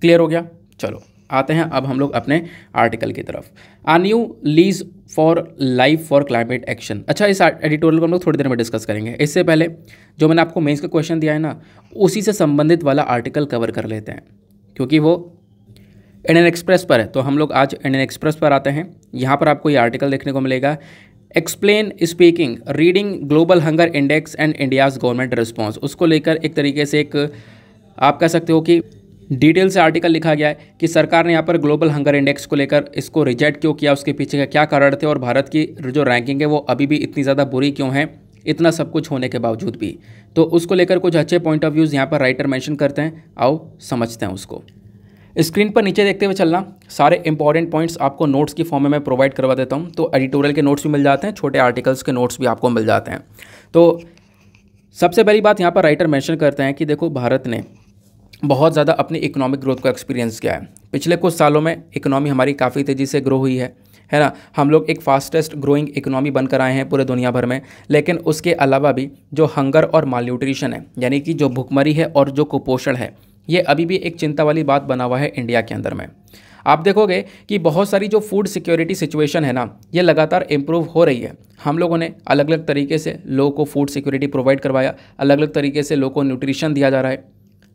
क्लियर हो गया चलो आते हैं अब हम लोग अपने आर्टिकल की तरफ आ new lease for life for climate action अच्छा इस एडिटोरियल को हम लोग थोड़ी देर में डिस्कस करेंगे इससे पहले जो मैंने आपको मेंस का क्वेश्चन दिया है ना उसी से संबंधित वाला आर्टिकल कवर कर लेते हैं क्योंकि वो इंडियन एक्सप्रेस पर है तो हम लोग आज इंडियन एक्सप्रेस पर आते हैं यहाँ पर आपको ये आर्टिकल देखने को मिलेगा explain speaking reading global hunger index and India's government response उसको लेकर एक तरीके से एक आप कह सकते हो कि डिटेल से आर्टिकल लिखा गया है कि सरकार ने यहाँ पर ग्लोबल हंगर इंडेक्स को लेकर इसको रिजेक्ट क्यों किया उसके पीछे का क्या कारण थे और भारत की जो रैंकिंग है वो अभी भी इतनी ज़्यादा बुरी क्यों है इतना सब कुछ होने के बावजूद भी तो उसको लेकर कुछ अच्छे पॉइंट ऑफ व्यूज़ यहाँ पर राइटर मेंशन करते हैं आओ समझते हैं उसको स्क्रीन पर नीचे देखते हुए चलना सारे इंपॉर्टेंट पॉइंट्स आपको नोट्स की फॉर्म में मैं प्रोवाइड करवा देता हूँ तो एडिटोरियल के नोट्स भी मिल जाते हैं छोटे आर्टिकल्स के नोट्स भी आपको मिल जाते हैं तो सबसे पहली बात यहाँ पर राइटर मेंशन करते हैं कि देखो भारत ने बहुत ज़्यादा अपनी इकोनॉमिक ग्रोथ का एक्सपीरियंस किया है पिछले कुछ सालों में इकोनॉमी हमारी काफ़ी तेज़ी से ग्रो हुई है है ना हम लोग एक फास्टेस्ट ग्रोइंग इकोनॉमी बनकर आए हैं पूरे दुनिया भर में लेकिन उसके अलावा भी जो हंगर और मालन्यूट्रिशन है यानी कि जो भुखमरी है और जो कुपोषण है ये अभी भी एक चिंता वाली बात बना हुआ है इंडिया के अंदर में आप देखोगे कि बहुत सारी जो फूड सिक्योरिटी सिचुएशन है ना ये लगातार इम्प्रूव हो रही है हम लोगों ने अलग अलग तरीके से लोगों को फूड सिक्योरिटी प्रोवाइड करवाया अलग अलग तरीके से लोगों को न्यूट्रिशन दिया जा रहा है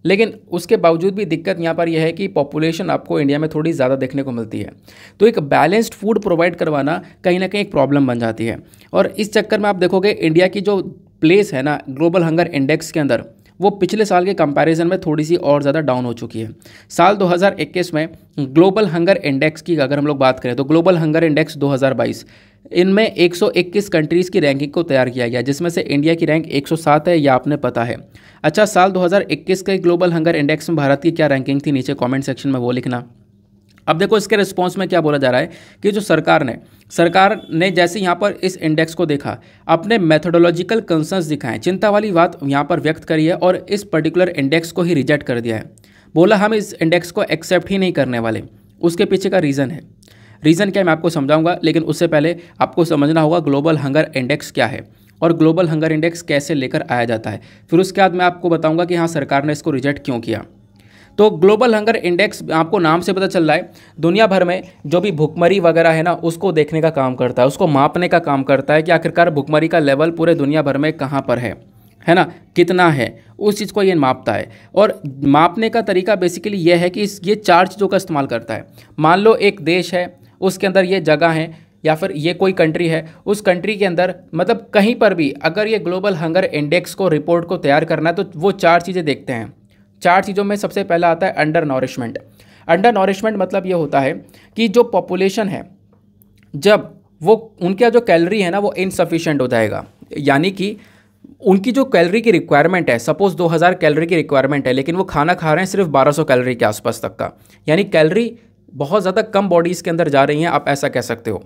लेकिन उसके बावजूद भी दिक्कत यहाँ पर यह है कि पॉपुलेशन आपको इंडिया में थोड़ी ज़्यादा देखने को मिलती है तो एक बैलेंस्ड फूड प्रोवाइड करवाना कहीं ना कहीं एक प्रॉब्लम बन जाती है और इस चक्कर में आप देखोगे इंडिया की जो प्लेस है ना ग्लोबल हंगर इंडेक्स के अंदर वो पिछले साल के कंपैरिजन में थोड़ी सी और ज़्यादा डाउन हो चुकी है साल 2021 में ग्लोबल हंगर इंडेक्स की अगर हम लोग बात करें तो ग्लोबल हंगर इंडेक्स 2022 इनमें 121 कंट्रीज़ की रैंकिंग को तैयार किया गया जिसमें से इंडिया की रैंक 107 है यह आपने पता है अच्छा साल 2021 के ग्लोबल हंगर इंडेक्स में भारत की क्या रैंकिंग थी नीचे कॉमेंट सेक्शन में वो लिखना अब देखो इसके रिस्पॉन्स में क्या बोला जा रहा है कि जो सरकार ने सरकार ने जैसे यहाँ पर इस इंडेक्स को देखा अपने मेथोडोलॉजिकल कंसर्न्स दिखाएं चिंता वाली बात यहाँ पर व्यक्त करी है और इस पर्टिकुलर इंडेक्स को ही रिजेक्ट कर दिया है बोला हम इस इंडेक्स को एक्सेप्ट ही नहीं करने वाले उसके पीछे का रीज़न है रीज़न क्या मैं आपको समझाऊंगा लेकिन उससे पहले आपको समझना होगा ग्लोबल हंगर इंडेक्स क्या है और ग्लोबल हंगर इंडेक्स कैसे लेकर आया जाता है फिर उसके बाद मैं आपको बताऊंगा कि हाँ सरकार ने इसको रिजेक्ट क्यों किया तो ग्लोबल हंगर इंडेक्स आपको नाम से पता चल रहा है दुनिया भर में जो भी भुखमरी वगैरह है ना उसको देखने का काम करता है उसको मापने का काम करता है कि आखिरकार भुखमरी का लेवल पूरे दुनिया भर में कहाँ पर है है ना कितना है उस चीज़ को ये मापता है और मापने का तरीका बेसिकली ये है कि इस ये चार चीज़ों का इस्तेमाल करता है मान लो एक देश है उसके अंदर ये जगह है या फिर ये कोई कंट्री है उस कंट्री के अंदर मतलब कहीं पर भी अगर ये ग्लोबल हंगर इंडेक्स को रिपोर्ट को तैयार करना है तो वो चार चीज़ें देखते हैं चार चीज़ों में सबसे पहला आता है अंडर नॉरिशमेंट अंडर नॉरिशमेंट मतलब ये होता है कि जो पॉपुलेशन है जब वो उनका जो कैलरी है ना वो इनसफिशेंट हो जाएगा यानी कि उनकी जो कैलरी की रिक्वायरमेंट है सपोज़ 2000 कैलरी की रिक्वायरमेंट है लेकिन वो खाना खा रहे हैं सिर्फ 1200 कैलरी के आसपास तक का यानी कैलरी बहुत ज़्यादा कम बॉडीज़ के अंदर जा रही हैं आप ऐसा कह सकते हो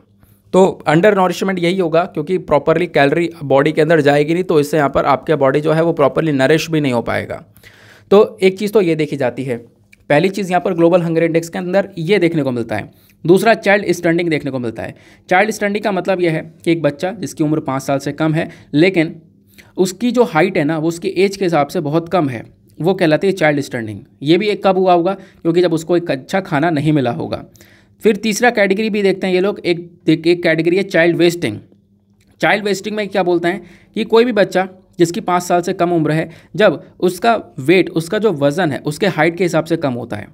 तो अंडर नॉरिशमेंट यही होगा क्योंकि प्रॉपरली कैलरी बॉडी के अंदर जाएगी नहीं तो इससे यहाँ पर आपके बॉडी जो है वो प्रॉपरली नरिश भी नहीं हो पाएगा तो एक चीज़ तो ये देखी जाती है पहली चीज़ यहाँ पर ग्लोबल हंगर इंडेक्स के अंदर ये देखने को मिलता है दूसरा चाइल्ड स्टैंडिंग देखने को मिलता है चाइल्ड स्टैंडिंग का मतलब यह है कि एक बच्चा जिसकी उम्र पाँच साल से कम है लेकिन उसकी जो हाइट है ना वो उसकी एज के हिसाब से बहुत कम है वो कहलाती है चाइल्ड स्टैंडिंग ये भी एक कब हुआ होगा क्योंकि जब उसको एक अच्छा खाना नहीं मिला होगा फिर तीसरा कैटेगरी भी देखते हैं ये लोग एक एक कैटेगरी है चाइल्ड वेस्टिंग चाइल्ड वेस्टिंग में क्या बोलते हैं कि कोई भी बच्चा जिसकी पाँच साल से कम उम्र है जब उसका वेट उसका जो वज़न है उसके हाइट के हिसाब से कम होता है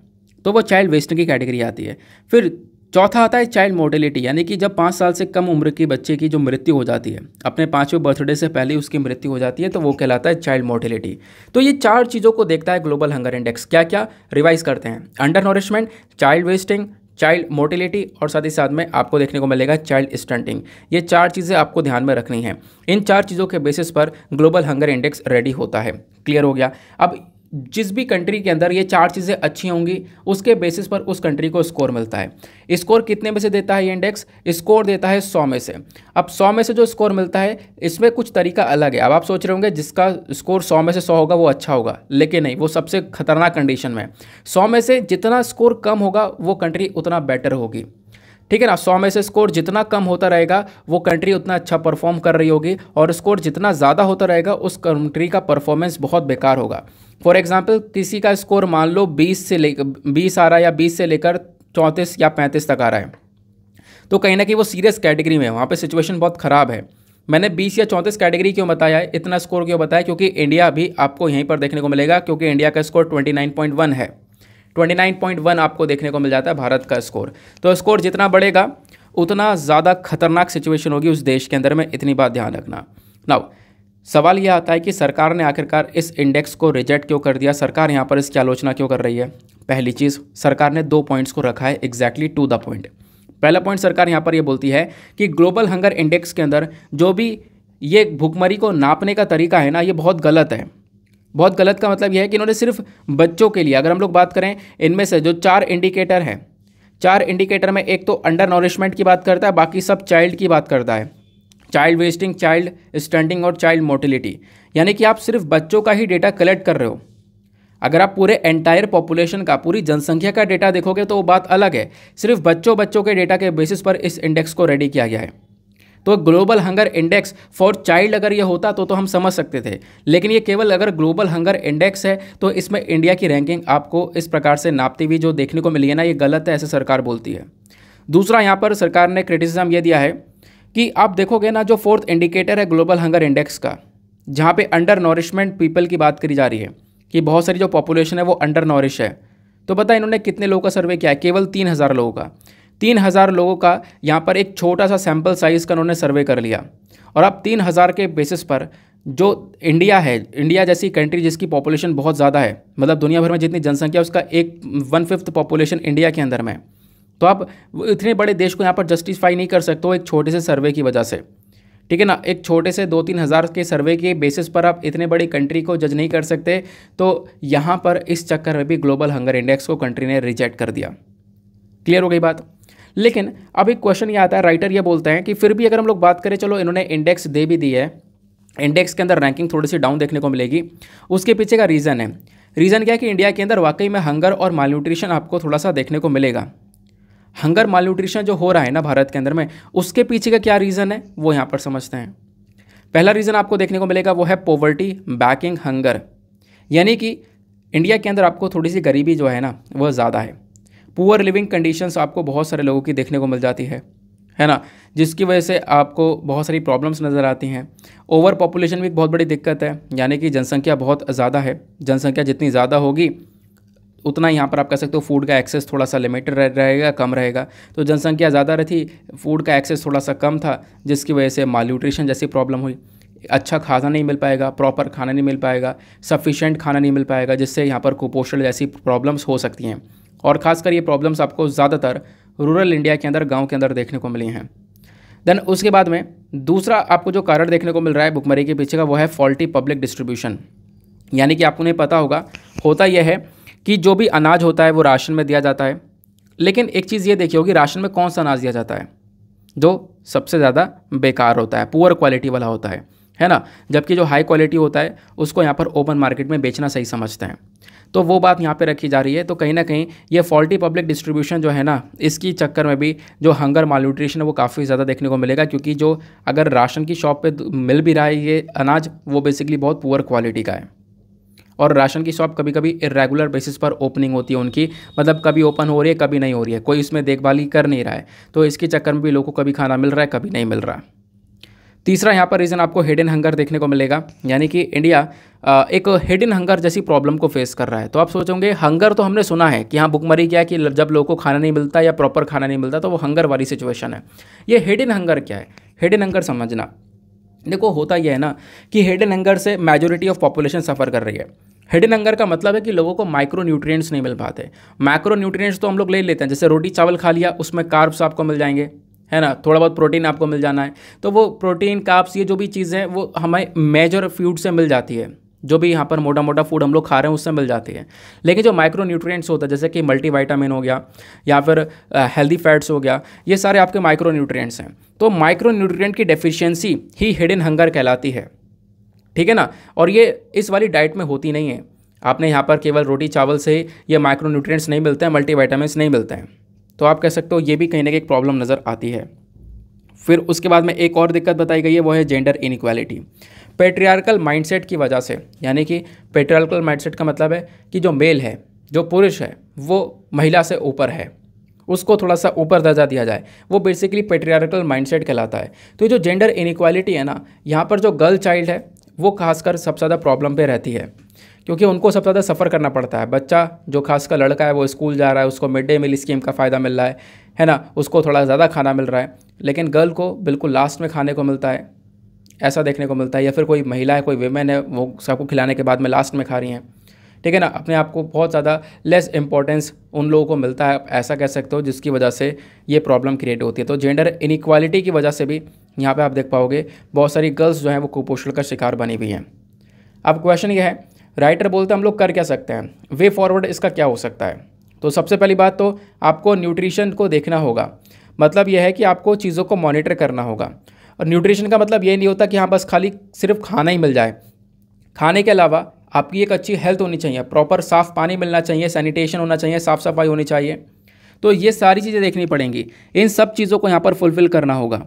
तो वो चाइल्ड वेस्टिंग की कैटेगरी आती है फिर चौथा आता है चाइल्ड मोर्टेलिटी यानी कि जब पाँच साल से कम उम्र की बच्चे की जो मृत्यु हो जाती है अपने पाँचवें बर्थडे से पहले उसकी मृत्यु हो जाती है तो वो कहलाता है चाइल्ड मोर्टेलिटी तो ये चार चीज़ों को देखता है ग्लोबल हंगर इंडेक्स क्या क्या रिवाइज करते हैं undernourishment child wasting child mortality और साथ ही साथ में आपको देखने को मिलेगा चाइल्ड स्टंटिंग ये चार चीज़ें आपको ध्यान में रखनी है इन चार चीज़ों के बेसिस पर ग्लोबल हंगर इंडेक्स रेडी होता है क्लियर हो गया अब जिस भी कंट्री के अंदर ये चार चीज़ें अच्छी होंगी उसके बेसिस पर उस कंट्री को स्कोर मिलता है स्कोर कितने में से देता है ये इंडेक्स स्कोर देता है सौ में से अब सौ में से जो स्कोर मिलता है इसमें कुछ तरीका अलग है अब आप सोच रहे होंगे जिसका स्कोर सौ में से सौ होगा वो अच्छा होगा लेकिन नहीं वो सबसे खतरनाक कंडीशन में सौ में से जितना स्कोर कम होगा वो कंट्री उतना बेटर होगी ठीक है ना सौ में से स्कोर जितना कम होता रहेगा वो कंट्री उतना अच्छा परफॉर्म कर रही होगी और स्कोर जितना ज़्यादा होता रहेगा उस कंट्री का परफॉर्मेंस बहुत बेकार होगा फॉर एग्जाम्पल किसी का स्कोर मान लो बीस से ले बीस आ रहा है या बीस से लेकर चौंतीस या पैंतीस तक आ रहा है तो कहीं ना कहीं वो सीरियस कैटेगरी में है वहाँ पर सिचुएशन बहुत ख़राब है मैंने 20 या 34 कैटेगरी क्यों बताया है इतना स्कोर क्यों बताया क्योंकि इंडिया भी आपको यहीं पर देखने को मिलेगा क्योंकि इंडिया का स्कोर 29.1 है 29.1 आपको देखने को मिल जाता है भारत का स्कोर तो स्कोर जितना बढ़ेगा उतना ज़्यादा खतरनाक सिचुएशन होगी उस देश के अंदर में इतनी बात ध्यान रखना नाउ सवाल यह आता है कि सरकार ने आखिरकार इस इंडेक्स को रिजेक्ट क्यों कर दिया सरकार यहाँ पर इसकी आलोचना क्यों कर रही है पहली चीज़ सरकार ने दो पॉइंट्स को रखा है एग्जैक्टली टू द पॉइंट पहला पॉइंट सरकार यहाँ पर यह बोलती है कि ग्लोबल हंगर इंडेक्स के अंदर जो भी ये भुखमरी को नापने का तरीका है ना ये बहुत गलत है बहुत गलत का मतलब यह है कि इन्होंने सिर्फ बच्चों के लिए अगर हम लोग बात करें इनमें से जो चार इंडिकेटर हैं चार इंडिकेटर में एक तो अंडर नॉरिशमेंट की बात करता है बाकी सब चाइल्ड की बात करता है चाइल्ड वेस्टिंग चाइल्ड स्टंटिंग और चाइल्ड मोटिलिटी यानी कि आप सिर्फ बच्चों का ही डेटा कलेक्ट कर रहे हो अगर आप पूरे एंटायर पॉपुलेशन का पूरी जनसंख्या का डेटा देखोगे तो वो बात अलग है सिर्फ बच्चों बच्चों के डेटा के बेसिस पर इस इंडेक्स को रेडी किया गया है तो global hunger index for child अगर ये होता तो तो हम समझ सकते थे लेकिन ये केवल अगर ग्लोबल हंगर इंडेक्स है तो इसमें इंडिया की रैंकिंग आपको इस प्रकार से नापती हुई जो देखने को मिली है ना ये गलत है ऐसे सरकार बोलती है दूसरा यहाँ पर सरकार ने क्रिटिसिज्म ये दिया है कि आप देखोगे ना जो फोर्थ इंडिकेटर है ग्लोबल हंगर इंडेक्स का जहाँ पे अंडर नॉरिशमेंट पीपल की बात करी जा रही है कि बहुत सारी जो पॉपुलेशन है वो अंडर नॉरिश है तो बताए इन्होंने कितने लोगों का सर्वे किया है केवल तीन हज़ार लोगों का तीन हज़ार लोगों का यहाँ पर एक छोटा सा सैम्पल साइज़ का उन्होंने सर्वे कर लिया और अब तीन हज़ार के बेसिस पर जो इंडिया है इंडिया जैसी कंट्री जिसकी पॉपुलेशन बहुत ज़्यादा है मतलब दुनिया भर में जितनी जनसंख्या उसका एक वन फिफ्थ पॉपुलेशन इंडिया के अंदर में तो आप इतने बड़े देश को यहाँ पर जस्टिफाई नहीं कर सकते हो एक छोटे से सर्वे की वजह से ठीक है ना एक छोटे से दो तीन हज़ार के सर्वे के बेसिस पर आप इतने बड़ी कंट्री को जज नहीं कर सकते तो यहाँ पर इस चक्कर में भी ग्लोबल हंगर इंडेक्स को कंट्री ने रिजेक्ट कर दिया क्लियर हो गई बात लेकिन अब एक क्वेश्चन ये आता है राइटर ये बोलते हैं कि फिर भी अगर हम लोग बात करें चलो इन्होंने इंडेक्स दे भी दी है इंडेक्स के अंदर रैंकिंग थोड़ी सी डाउन देखने को मिलेगी उसके पीछे का रीज़न है रीज़न क्या है कि इंडिया के अंदर वाकई में हंगर और मालन्यूट्रिशन आपको थोड़ा सा देखने को मिलेगा हंगर माल न्यूट्रिशन जो हो रहा है ना भारत के अंदर में उसके पीछे का क्या रीज़न है वो यहाँ पर समझते हैं पहला रीज़न आपको देखने को मिलेगा वो है पॉवर्टी बैकिंग हंगर यानी कि इंडिया के अंदर आपको थोड़ी सी गरीबी जो है ना वह ज़्यादा है पुअर लिविंग कंडीशंस आपको बहुत सारे लोगों की देखने को मिल जाती है है ना जिसकी वजह से आपको बहुत सारी प्रॉब्लम्स नज़र आती हैं ओवर पॉपुलेशन भी एक बहुत बड़ी दिक्कत है यानी कि जनसंख्या बहुत ज़्यादा है जनसंख्या जितनी ज़्यादा होगी उतना यहाँ पर आप कह सकते हो फूड का एक्सेस थोड़ा सा लिमिटेड रहेगा कम रहेगा तो जनसंख्या ज़्यादा रही फूड का एक्सेस थोड़ा सा कम था जिसकी वजह से न्यूट्रिशन जैसी प्रॉब्लम हुई अच्छा खाना नहीं मिल पाएगा प्रॉपर खाना नहीं मिल पाएगा सफिशेंट खाना नहीं मिल पाएगा जिससे यहाँ पर कुपोषण जैसी प्रॉब्लम्स हो सकती हैं और ख़ासकर ये प्रॉब्लम्स आपको ज़्यादातर रूरल इंडिया के अंदर गाँव के अंदर देखने को मिली हैं देन उसके बाद में दूसरा आपको जो कारण देखने को मिल रहा है भुखमरी के पीछे का वो है फॉल्टी पब्लिक डिस्ट्रीब्यूशन यानी कि आपको नहीं पता होगा होता यह है कि जो भी अनाज होता है वो राशन में दिया जाता है लेकिन एक चीज़ ये देखी होगी राशन में कौन सा अनाज दिया जाता है जो सबसे ज़्यादा बेकार होता है पुअर क्वालिटी वाला होता है है ना जबकि जो हाई क्वालिटी होता है उसको यहाँ पर ओपन मार्केट में बेचना सही समझते हैं तो वो बात यहाँ पे रखी जा रही है तो कहीं ना कहीं ये फॉल्टी पब्लिक डिस्ट्रीब्यूशन जो है ना इसकी चक्कर में भी जो हंगर माल न्यूट्रिशन है वो काफ़ी ज़्यादा देखने को मिलेगा क्योंकि जो अगर राशन की शॉप पे मिल भी रहा है ये अनाज वो बेसिकली बहुत पुअर क्वालिटी का है और राशन की शॉप कभी कभी इरेगुलर बेसिस पर ओपनिंग होती है उनकी मतलब कभी ओपन हो रही है कभी नहीं हो रही है कोई इसमें देखभाल ही कर नहीं रहा है तो इसके चक्कर में भी लोगों को कभी खाना मिल रहा है कभी नहीं मिल रहा है तीसरा यहाँ पर रीज़न आपको हिडन हंगर देखने को मिलेगा यानी कि इंडिया एक हिडन हंगर जैसी प्रॉब्लम को फेस कर रहा है तो आप सोचोगे हंगर तो हमने सुना है कि हाँ भुखमरी क्या है कि जब लोगों को खाना नहीं मिलता या प्रॉपर खाना नहीं मिलता तो वो हंगर वाली सिचुएशन है ये हिडन हंगर क्या है हिडन हंगर समझना देखो होता यह है ना कि हेड एंड हंगर से मेजोरिटी ऑफ पॉपुलेशन सफ़र कर रही है हेड एंड हंगर का मतलब है कि लोगों को माइक्रो न्यूट्रिएंट्स नहीं मिल पाते माइक्रो न्यूट्रिएंट्स तो हम लोग ले लेते हैं जैसे रोटी चावल खा लिया उसमें कार्ब्स आपको मिल जाएंगे है ना थोड़ा बहुत प्रोटीन आपको मिल जाना है तो वो प्रोटीन काप्स ये जो भी चीज़ें हैं वो हमें मेजर फ्यूड से मिल जाती है जो भी यहाँ पर मोटा मोटा फूड हम लोग खा रहे हैं उससे मिल जाती है लेकिन जो माइक्रो न्यूट्रिएंट्स होता है जैसे कि मल्टीवाइटामिन हो गया या फिर हेल्दी फैट्स हो गया ये सारे आपके माइक्रो न्यूट्रिएंट्स हैं तो माइक्रो न्यूट्रिएंट की डेफिशिएंसी ही हिडन हंगर कहलाती है ठीक है ना और ये इस वाली डाइट में होती नहीं है आपने यहाँ पर केवल रोटी चावल से ये माइक्रो न्यूट्रियट्स नहीं मिलते हैं मल्टीवाइटामिन्स नहीं मिलते हैं तो आप कह सकते हो ये भी कहीं ना कहीं प्रॉब्लम नज़र आती है फिर उसके बाद में एक और दिक्कत बताई गई है वो है जेंडर इनक्वालिटी पेट्रियार्कल माइंडसेट की वजह से यानी कि पेट्रियार्कल माइंडसेट का मतलब है कि जो मेल है जो पुरुष है वो महिला से ऊपर है उसको थोड़ा सा ऊपर दर्जा दिया जाए वो बेसिकली पेट्रियार्कल माइंडसेट कहलाता है तो जो जेंडर इनिक्वालिटी है ना यहाँ पर जो गर्ल चाइल्ड है वो खासकर सबसे ज़्यादा प्रॉब्लम पे रहती है क्योंकि उनको सबसे ज़्यादा सफ़र करना पड़ता है बच्चा जो खासकर लड़का है वो स्कूल जा रहा है उसको मिड डे मील स्कीम का फ़ायदा मिल रहा है है ना उसको थोड़ा ज़्यादा खाना मिल रहा है लेकिन गर्ल को बिल्कुल लास्ट में खाने को मिलता है ऐसा देखने को मिलता है या फिर कोई महिला है कोई वेमेन है वो सबको खिलाने के बाद में लास्ट में खा रही हैं ठीक है ना अपने आप को बहुत ज़्यादा लेस इंपॉर्टेंस उन लोगों को मिलता है ऐसा कह सकते हो जिसकी वजह से ये प्रॉब्लम क्रिएट होती है तो जेंडर इनिक्वालिटी की वजह से भी यहाँ पर आप देख पाओगे बहुत सारी गर्ल्स जो हैं वो कुपोषण का शिकार बनी हुई हैं अब क्वेश्चन ये है राइटर बोलते हैं हम लोग कर क्या सकते हैं वे फॉरवर्ड इसका क्या हो सकता है तो सबसे पहली बात तो आपको न्यूट्रिशन को देखना होगा मतलब यह है कि आपको चीज़ों को मॉनिटर करना होगा और न्यूट्रिशन का मतलब ये नहीं होता कि हाँ बस खाली सिर्फ खाना ही मिल जाए खाने के अलावा आपकी एक अच्छी हेल्थ होनी चाहिए प्रॉपर साफ़ पानी मिलना चाहिए सैनिटेशन होना चाहिए साफ़ सफाई होनी चाहिए तो ये सारी चीज़ें देखनी पड़ेंगी इन सब चीज़ों को यहाँ पर फुलफ़िल करना होगा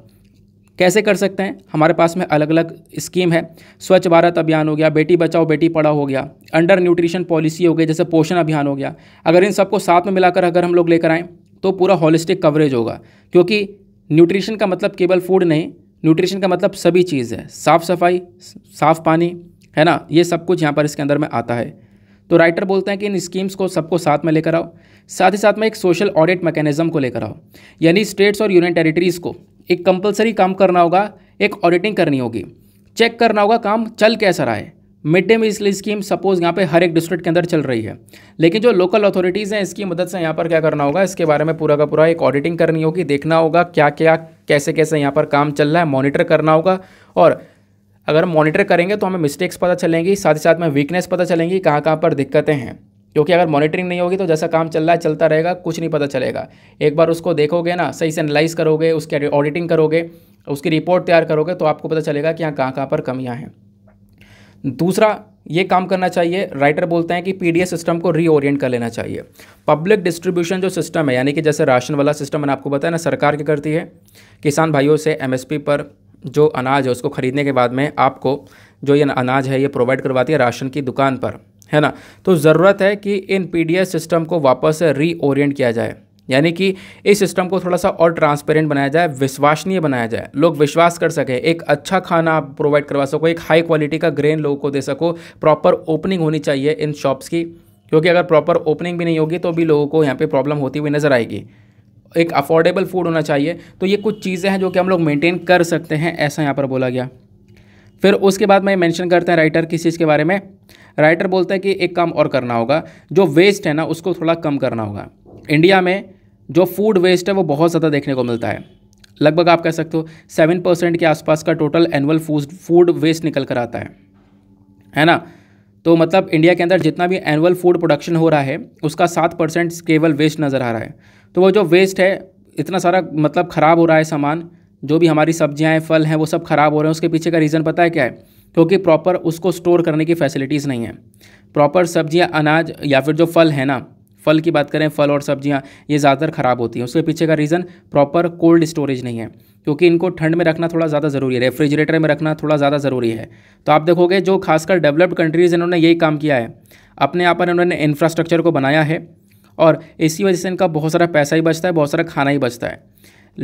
कैसे कर सकते हैं हमारे पास में अलग अलग स्कीम है स्वच्छ भारत अभियान हो गया बेटी बचाओ बेटी पढ़ाओ हो गया अंडर न्यूट्रिशन पॉलिसी हो गई जैसे पोषण अभियान हो गया अगर इन सबको साथ में मिलाकर अगर हम लोग लेकर आएँ तो पूरा हॉलिस्टिक कवरेज होगा क्योंकि न्यूट्रिशन का मतलब केवल फूड नहीं न्यूट्रिशन का मतलब सभी चीज़ है साफ़ सफाई साफ़ पानी है ना ये सब कुछ यहाँ पर इसके अंदर में आता है तो राइटर बोलते हैं कि इन स्कीम्स को सबको साथ में लेकर आओ साथ ही साथ में एक सोशल ऑडिट मैकेनिज्म को लेकर आओ यानी स्टेट्स और यूनियन टेरिटरीज़ को एक कंपलसरी काम करना होगा एक ऑडिटिंग करनी होगी चेक करना होगा काम चल कैसा रहा है mid day meal scheme suppose यहाँ पे हर एक डिस्ट्रिक्ट के अंदर चल रही है लेकिन जो लोकल अथॉरिटीज़ हैं इसकी मदद से यहाँ पर क्या करना होगा इसके बारे में पूरा का पूरा एक ऑडिटिंग करनी होगी देखना होगा क्या क्या कैसे कैसे यहाँ पर काम चल रहा है मॉनिटर करना होगा और अगर हम मॉनिटर करेंगे तो हमें मिस्टेक्स पता चलेंगी साथ ही साथ में वीकनेस पता चलेंगी कहाँ कहाँ पर दिक्कतें हैं क्योंकि अगर मॉनिटरिंग नहीं होगी तो जैसा काम चल रहा है चलता रहेगा कुछ नहीं पता चलेगा एक बार उसको देखोगे ना सही से एनालाइज करोगे उसके ऑडिटिंग करोगे उसकी रिपोर्ट तैयार करोगे तो आपको पता चलेगा कि यहाँ कहाँ कहाँ पर कमियाँ हैं दूसरा ये काम करना चाहिए राइटर बोलते हैं कि पी सिस्टम को रीओरिएंट कर लेना चाहिए पब्लिक डिस्ट्रीब्यूशन जो सिस्टम है यानी कि जैसे राशन वाला सिस्टम मैंने आपको बताया ना सरकार क्या करती है किसान भाइयों से एम पर जो अनाज है उसको ख़रीदने के बाद में आपको जो ये अनाज है ये प्रोवाइड करवाती है राशन की दुकान पर है ना तो ज़रूरत है कि इन पी सिस्टम को वापस रीओरिएंट किया जाए यानी कि इस सिस्टम को थोड़ा सा और ट्रांसपेरेंट बनाया जाए विश्वसनीय बनाया जाए लोग विश्वास कर सकें एक अच्छा खाना आप प्रोवाइड करवा सको एक हाई क्वालिटी का ग्रेन लोगों को दे सको प्रॉपर ओपनिंग होनी चाहिए इन शॉप्स की क्योंकि अगर प्रॉपर ओपनिंग भी नहीं होगी तो भी लोगों को यहाँ पर प्रॉब्लम होती हुई नज़र आएगी एक अफोर्डेबल फूड होना चाहिए तो ये कुछ चीज़ें हैं जो कि हम लोग मेंटेन कर सकते हैं ऐसा यहाँ पर बोला गया फिर उसके बाद मैं मेंशन करते हैं राइटर किस चीज़ के बारे में राइटर बोलता है कि एक काम और करना होगा जो वेस्ट है ना उसको थोड़ा कम करना होगा इंडिया में जो फूड वेस्ट है वो बहुत ज़्यादा देखने को मिलता है लगभग आप कह सकते हो सेवन परसेंट के आसपास का total annual food food waste निकल कर आता है है ना तो मतलब इंडिया के अंदर जितना भी एनुअल फूड प्रोडक्शन हो रहा है उसका सात परसेंट केवल वेस्ट नज़र आ रहा है तो वो जो वेस्ट है इतना सारा मतलब ख़राब हो रहा है सामान जो भी हमारी सब्जियां हैं फल हैं वो सब ख़राब हो रहे हैं उसके पीछे का रीज़न पता है क्या है क्योंकि प्रॉपर उसको स्टोर करने की फैसिलिटीज़ नहीं है प्रॉपर सब्जियां अनाज या फिर जो फल है ना फल की बात करें फल और सब्जियाँ ये ज़्यादातर ख़राब होती हैं उसके पीछे का रीज़न प्रॉपर कोल्ड स्टोरेज नहीं है क्योंकि इनको ठंड में रखना थोड़ा ज़्यादा ज़रूरी है रेफ्रिजरेटर में रखना थोड़ा ज़्यादा ज़रूरी है तो आप देखोगे जो खासकर डेवलप्ड कंट्रीज़ इन्होंने यही काम किया है अपने यहाँ पर इन्होंने इंफ्रास्ट्रक्चर को बनाया है और इसी वजह से इनका बहुत सारा पैसा ही बचता है बहुत सारा खाना ही बचता है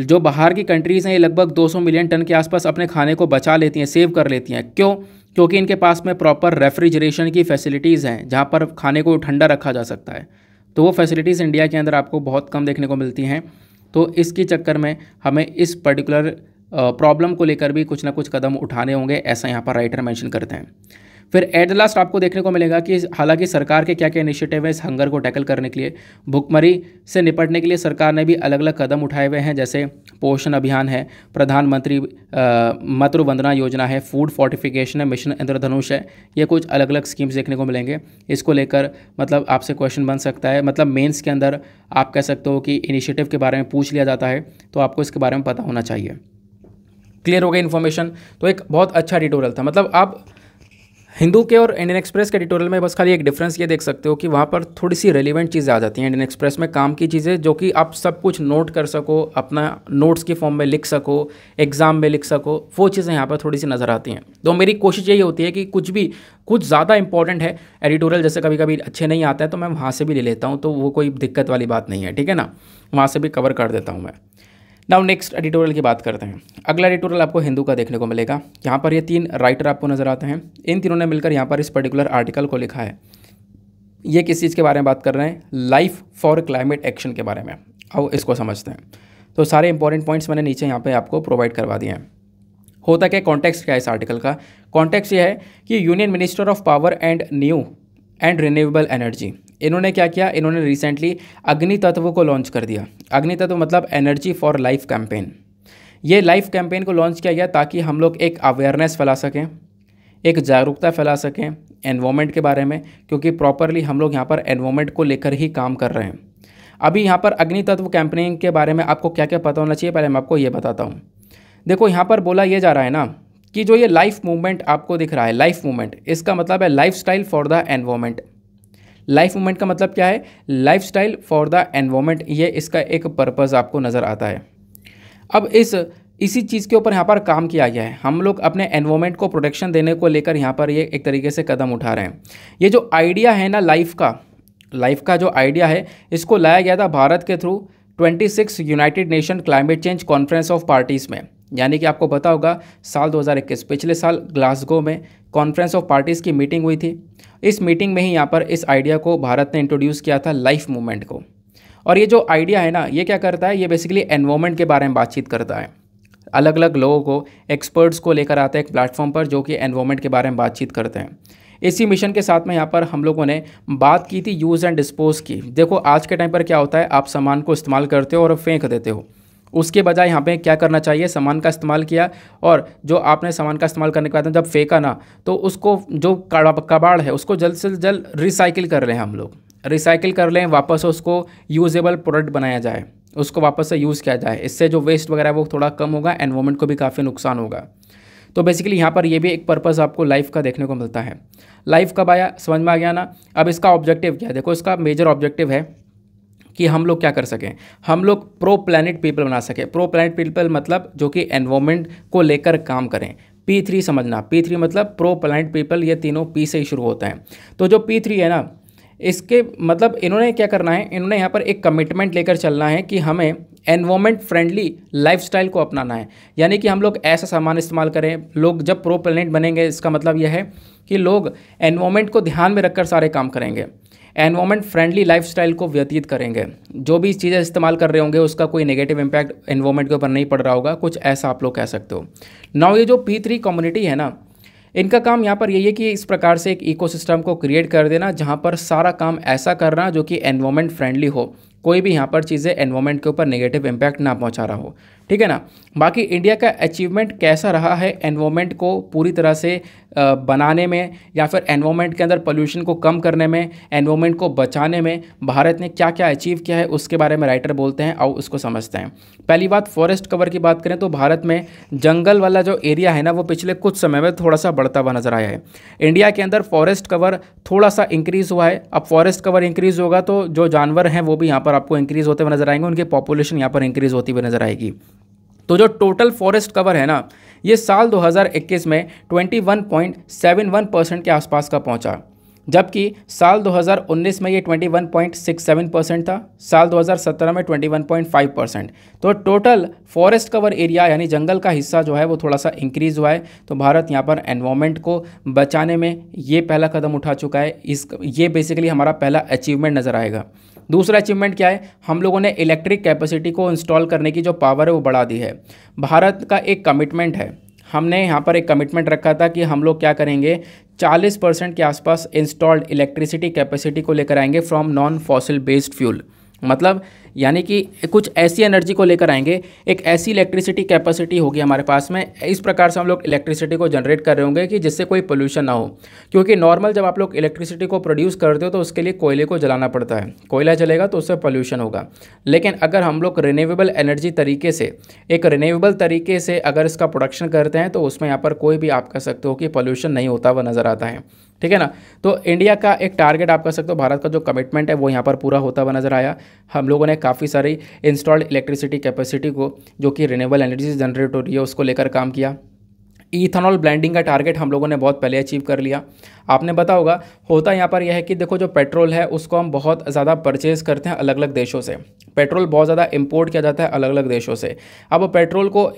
जो बाहर की कंट्रीज़ हैं ये लगभग 200 मिलियन टन के आसपास अपने खाने को बचा लेती हैं सेव कर लेती हैं क्यों क्योंकि इनके पास में प्रॉपर रेफ्रिजरेशन की फैसिलिटीज़ हैं जहाँ पर खाने को ठंडा रखा जा सकता है तो वो फैसिलिटीज़ इंडिया के अंदर आपको बहुत कम देखने को मिलती हैं तो इसके चक्कर में हमें इस पर्टिकुलर प्रॉब्लम को लेकर भी कुछ ना कुछ कदम उठाने होंगे ऐसा यहाँ पर राइटर मेंशन करते हैं फिर एट द लास्ट आपको देखने को मिलेगा कि हालांकि सरकार के क्या क्या इनिशिएटिव है इस हंगर को टैकल करने के लिए भुखमरी से निपटने के लिए सरकार ने भी अलग अलग कदम उठाए हुए हैं जैसे पोषण अभियान है प्रधानमंत्री मातृ वंदना योजना है फूड फोर्टिफिकेशन है मिशन इंद्रधनुष है ये कुछ अलग अलग स्कीम्स देखने को मिलेंगे इसको लेकर मतलब आपसे क्वेश्चन बन सकता है मतलब मेन्स के अंदर आप कह सकते हो कि इनिशिएटिव के बारे में पूछ लिया जाता है तो आपको इसके बारे में पता होना चाहिए क्लियर हो गया इन्फॉर्मेशन तो एक बहुत अच्छा ट्यूटोरियल था मतलब आप हिंदू के और इंडियन एक्सप्रेस के एडिटोरियल में बस खाली एक डिफरेंस ये देख सकते हो कि वहाँ पर थोड़ी सी रेलिवेंट चीज़ें आ जाती हैं इंडियन एक्सप्रेस में काम की चीज़ें जो कि आप सब कुछ नोट कर सको अपना नोट्स के फॉर्म में लिख सको एग्ज़ाम में लिख सको वो चीज़ें यहाँ पर थोड़ी सी नज़र आती हैं तो मेरी कोशिश यही होती है कि कुछ भी कुछ ज़्यादा इंपॉर्टेंट है एडिटोरियल जैसे कभी कभी अच्छे नहीं आते हैं तो मैं वहाँ से भी ले लेता हूँ तो वो कोई दिक्कत वाली बात नहीं है ठीक है ना वहाँ से भी कवर कर देता हूँ मैं नाउ नेक्स्ट एडिटोरियल की बात करते हैं अगला एडिटोरियल आपको हिंदू का देखने को मिलेगा यहाँ पर ये तीन राइटर आपको नज़र आते हैं इन तीनों ने मिलकर यहाँ पर इस पर्टिकुलर आर्टिकल को लिखा है ये किस चीज़ के बारे में बात कर रहे हैं लाइफ फॉर क्लाइमेट एक्शन के बारे में आओ इसको समझते हैं तो सारे इंपॉर्टेंट पॉइंट्स मैंने नीचे यहाँ पर आपको प्रोवाइड करवा दिए हैं होता क्या कॉन्टेक्स्ट क्या है इस आर्टिकल का कॉन्टेक्स्ट ये है कि union minister of power and new and renewable energy इन्होंने क्या किया इन्होंने रिसेंटली अग्नि तत्व को लॉन्च कर दिया अग्नि तत्व मतलब एनर्जी फॉर लाइफ कैंपेन ये लाइफ कैंपेन को लॉन्च किया गया ताकि हम लोग एक अवेयरनेस फैला सकें एक जागरूकता फैला सकें एनवामेंट के बारे में क्योंकि प्रॉपरली हम लोग यहाँ पर एनवामेंट को लेकर ही काम कर रहे हैं अभी यहाँ पर अग्नि तत्व कैंपेनिंग के बारे में आपको क्या क्या पता होना चाहिए पहले मैं आपको ये बताता हूँ देखो यहाँ पर बोला यह जा रहा है ना कि जो ये लाइफ मूवमेंट आपको दिख रहा है लाइफ मूवमेंट इसका मतलब है life for the environment life movement का मतलब क्या है lifestyle for the environment ये इसका एक पर्पज़ आपको नज़र आता है अब इस इसी चीज़ के ऊपर यहाँ पर काम किया गया है हम लोग अपने एनवायरमेंट को प्रोटेक्शन देने को लेकर यहाँ पर ये एक तरीके से कदम उठा रहे हैं ये जो आइडिया है ना लाइफ का लाइफ का जो आइडिया है इसको लाया गया था भारत के through 26 united nation climate change conference of parties में यानी कि आपको पता होगा साल 2021 पिछले साल ग्लासगो में कॉन्फ्रेंस ऑफ पार्टीज़ की मीटिंग हुई थी इस मीटिंग में ही यहाँ पर इस आइडिया को भारत ने इंट्रोड्यूस किया था लाइफ मूवमेंट को और ये जो आइडिया है ना ये क्या करता है ये बेसिकली एनवायरमेंट के बारे में बातचीत करता है अलग अलग लोगों को एक्सपर्ट्स को लेकर आता है एक प्लेटफॉर्म पर जो कि एनवायरमेंट के बारे में बातचीत करते हैं इसी मिशन के साथ में यहाँ पर हम लोगों ने बात की थी यूज़ एंड डिस्पोज की देखो आज के टाइम पर क्या होता है आप सामान को इस्तेमाल करते हो और फेंक देते हो उसके बजाय यहाँ पे क्या करना चाहिए सामान का इस्तेमाल किया और जो आपने सामान का इस्तेमाल करने के बाद जब फेंका ना तो उसको जो कबाड़ है उसको जल्द से जल्द रिसाइकिल कर लें हम लोग रिसाइकिल कर लें वापस उसको यूजेबल प्रोडक्ट बनाया जाए उसको वापस से यूज़ किया जाए इससे जो वेस्ट वगैरह वो थोड़ा कम होगा एनवायरमेंट को भी काफ़ी नुकसान होगा तो बेसिकली यहाँ पर ये भी एक पर्पज़ आपको लाइफ का देखने को मिलता है लाइफ कब आया समझ में आ गया ना अब इसका ऑब्जेक्टिव क्या है देखो इसका मेजर ऑब्जेक्टिव है कि हम लोग क्या कर सकें हम लोग प्रो प्लानट पीपल बना सकें प्रो प्लानट पीपल मतलब जो कि एनवायरमेंट को लेकर काम करें पी थ्री समझना पी थ्री मतलब प्रो प्लानट पीपल ये तीनों पी से ही शुरू होता है तो जो पी थ्री है ना इसके मतलब इन्होंने क्या करना है इन्होंने यहाँ पर एक कमिटमेंट लेकर चलना है कि हमें एनवायरमेंट फ्रेंडली लाइफस्टाइल को अपनाना है यानी कि हम लोग ऐसा सामान इस्तेमाल करें लोग जब प्रो प्लानट बनेंगे इसका मतलब यह है कि लोग एनवायरमेंट को ध्यान में रखकर सारे काम करेंगे एनवामेंट फ्रेंडली लाइफ को व्यतीत करेंगे जो भी चीज़ें इस्तेमाल कर रहे होंगे उसका कोई नेगेटिव इम्पैक्ट एनवामेंट के ऊपर नहीं पड़ रहा होगा कुछ ऐसा आप लोग कह सकते हो नाउ ये जो पी थ्री कम्युनिटी है ना इनका काम यहाँ पर यही है कि इस प्रकार से एक इकोसिस्टम को क्रिएट कर देना जहाँ पर सारा काम ऐसा करना जो कि एनवामेंट फ्रेंडली हो कोई भी यहाँ पर चीज़ें एनवायरमेंट के ऊपर नेगेटिव इम्पैक्ट ना पहुँचा रहा हो ठीक है ना बाकी इंडिया का अचीवमेंट कैसा रहा है एनवायरमेंट को पूरी तरह से बनाने में या फिर एनवायरमेंट के अंदर पोल्यूशन को कम करने में एनवायरमेंट को बचाने में भारत ने क्या क्या अचीव किया है उसके बारे में राइटर बोलते हैं और उसको समझते हैं पहली बात फॉरेस्ट कवर की बात करें तो भारत में जंगल वाला जो एरिया है ना वो पिछले कुछ समय में थोड़ा सा बढ़ता हुआ नज़र आया है इंडिया के अंदर फॉरेस्ट कवर थोड़ा सा इंक्रीज़ हुआ है अब फॉरेस्ट कवर इंक्रीज़ होगा तो जो जानवर हैं वो भी यहाँ पर पर आपको इंक्रीज़ होते हुए नज़र आएंगे उनकी पॉपुलेशन यहाँ पर इंक्रीज़ होती हुई नज़र आएगी तो जो टोटल फॉरेस्ट कवर है ना ये साल 2021 में 21.71 परसेंट के आसपास का पहुंचा जबकि साल 2019 में ये 21.67 परसेंट था साल 2017 में 21.5 परसेंट तो टोटल फॉरेस्ट कवर एरिया यानी जंगल का हिस्सा जो है वो थोड़ा सा इंक्रीज़ हुआ है तो भारत यहाँ पर एनवायरमेंट को बचाने में ये पहला कदम उठा चुका है इस ये बेसिकली हमारा पहला अचीवमेंट नज़र आएगा दूसरा अचीवमेंट क्या है हम लोगों ने इलेक्ट्रिक कैपेसिटी को इंस्टॉल करने की जो पावर है वो बढ़ा दी है भारत का एक कमिटमेंट है हमने यहाँ पर एक कमिटमेंट रखा था कि हम लोग क्या करेंगे 40 परसेंट के आसपास इंस्टॉल्ड इलेक्ट्रिसिटी कैपेसिटी को लेकर आएंगे from non fossil based fuel मतलब यानी कि कुछ ऐसी एनर्जी को लेकर आएंगे एक ऐसी इलेक्ट्रिसिटी कैपेसिटी होगी हमारे पास में इस प्रकार से हम लोग इलेक्ट्रिसिटी को जनरेट कर रहे होंगे कि जिससे कोई पोल्यूशन ना हो क्योंकि नॉर्मल जब आप लोग इलेक्ट्रिसिटी को प्रोड्यूस करते हो तो उसके लिए कोयले को जलाना पड़ता है कोयला जलेगा तो उससे पॉल्यूशन होगा लेकिन अगर हम लोग रिनीबल एनर्जी तरीके से एक रिनीबल तरीके से अगर इसका प्रोडक्शन करते हैं तो उसमें यहाँ पर कोई भी आप कह सकते हो कि पॉल्यूशन नहीं होता हुआ नज़र आता है ठीक है ना तो इंडिया का एक टारगेट आप कह सकते हो भारत का जो कमिटमेंट है वो यहाँ पर पूरा होता हुआ नज़र आया हम लोगों ने काफ़ी सारी इंस्टॉल्ड इलेक्ट्रिसिटी कैपेसिटी को जो कि रिनेबल एनर्जी जनरेट हो रही है उसको लेकर काम किया ईथनॉल ब्लेंडिंग का टारगेट हम लोगों ने बहुत पहले अचीव कर लिया आपने बता होगा होता यहाँ पर यह है कि देखो जो पेट्रोल है उसको हम बहुत ज़्यादा परचेज़ करते हैं अलग अलग देशों से पेट्रोल बहुत ज़्यादा इम्पोर्ट किया जाता है अलग अलग देशों से अब पेट्रोल को